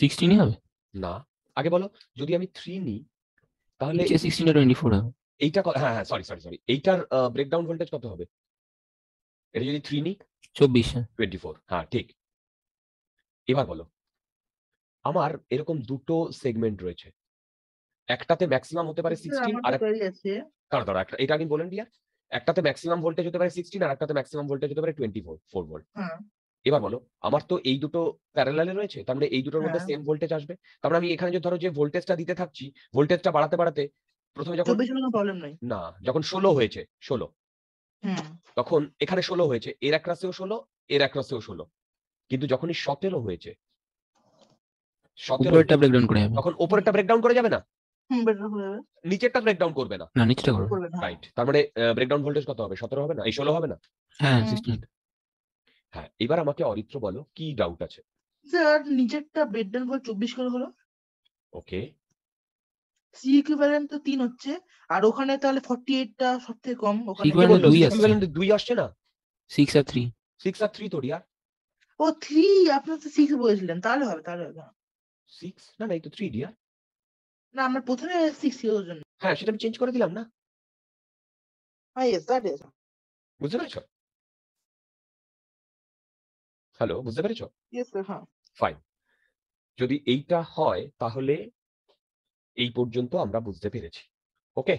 সিক্সটিনই হবে না আগে বলো যদি আমি থ্রি নিই তাহলে সিক্সটিনে টোয়েন্টি ফোর হবে এইটা হ্যাঁ হ্যাঁ সরি সরি সরি এইটার ব্রেকডাউন ভোল্টেজ কত হবে এটা যদি থ্রি নিই চব্বিশ টোয়েন্টি হ্যাঁ। ফোর হ্যাঁ ঠিক এবার বলো আমার এরকম দুটো সেগমেন্ট রয়েছে একটাতে ম্যাক্সিমাম হতে পারে সিক্সটিন আর কারণ একটা এটা আমি বলেন ডিয়ার একটাতে ম্যাক্সিমাম ভোল্টেজ হতে পারে সিক্সটিন আর একটাতে ম্যাক্সিমাম ভোল্টেজ হতে পারে টোয়েন্টি ফোর ফোর ভোল্ট এবার বলো আমার তো এই দুটো প্যারালালে রয়েছে তার মানে এই দুটোর মধ্যে সেম হ্যাঁ। ভোল্টেজ আসবে তারপরে আমি এখানে যে ধরো যে ভোল্টেজটা দিতে থাকছি ভোল্টেজটা বাড়াতে বাড়াতে প্রথমে যখন প্রবলেম নাই না যখন ষোলো হয়েছে ষোলো তখন এখানে ষোলো হয়েছে এর এক রাসেও ষোলো এর এক রাসেও ষোলো কিন্তু যখনই সতেরো হয়েছে সতেরোটা ব্রেকডাউন করে যাবে তখন উপরেরটা ব্রেকডাউন করে যাবে না নিচেরটা ব্রেকডাউন করবে না না নিচেরটা করবে রাইট তার মানে ব্রেকডাউন ভোল্টেজ কত হবে সতেরো হবে না এই ষোলো হবে না হ্যাঁ হ্যাঁ এবার আমাকে অরিত্র বলো কি ডাউট আছে স্যার নিচেরটা বেড ডান করে চব্বিশ করে হলো ওকে সি ইকুইভ্যালেন্ট তো তিন হচ্ছে আর ওখানে তাহলে ফর্টি এইটটা সব থেকে কম ওখানে দুই আসছে। দুই আসছে না সিক্স আর থ্রি সিক্স আর থ্রি তো রিয়া ও থ্রি আপনি তো সিক্স বলেছিলেন তাহলে হবে তাহলে হবে সিক্স না না এই তো থ্রি রিয়া না আমার প্রথমে সিক্স ছিল জন্য হ্যাঁ সেটা আমি চেঞ্জ করে দিলাম না হ্যাঁ ah, ইয়েস বুঝতে পেরেছো হ্যালো বুঝতে পেরেছো হ্যাঁ ফাইন যদি এইটা হয় তাহলে এই পর্যন্ত আমরা বুঝতে পেরেছি ওকে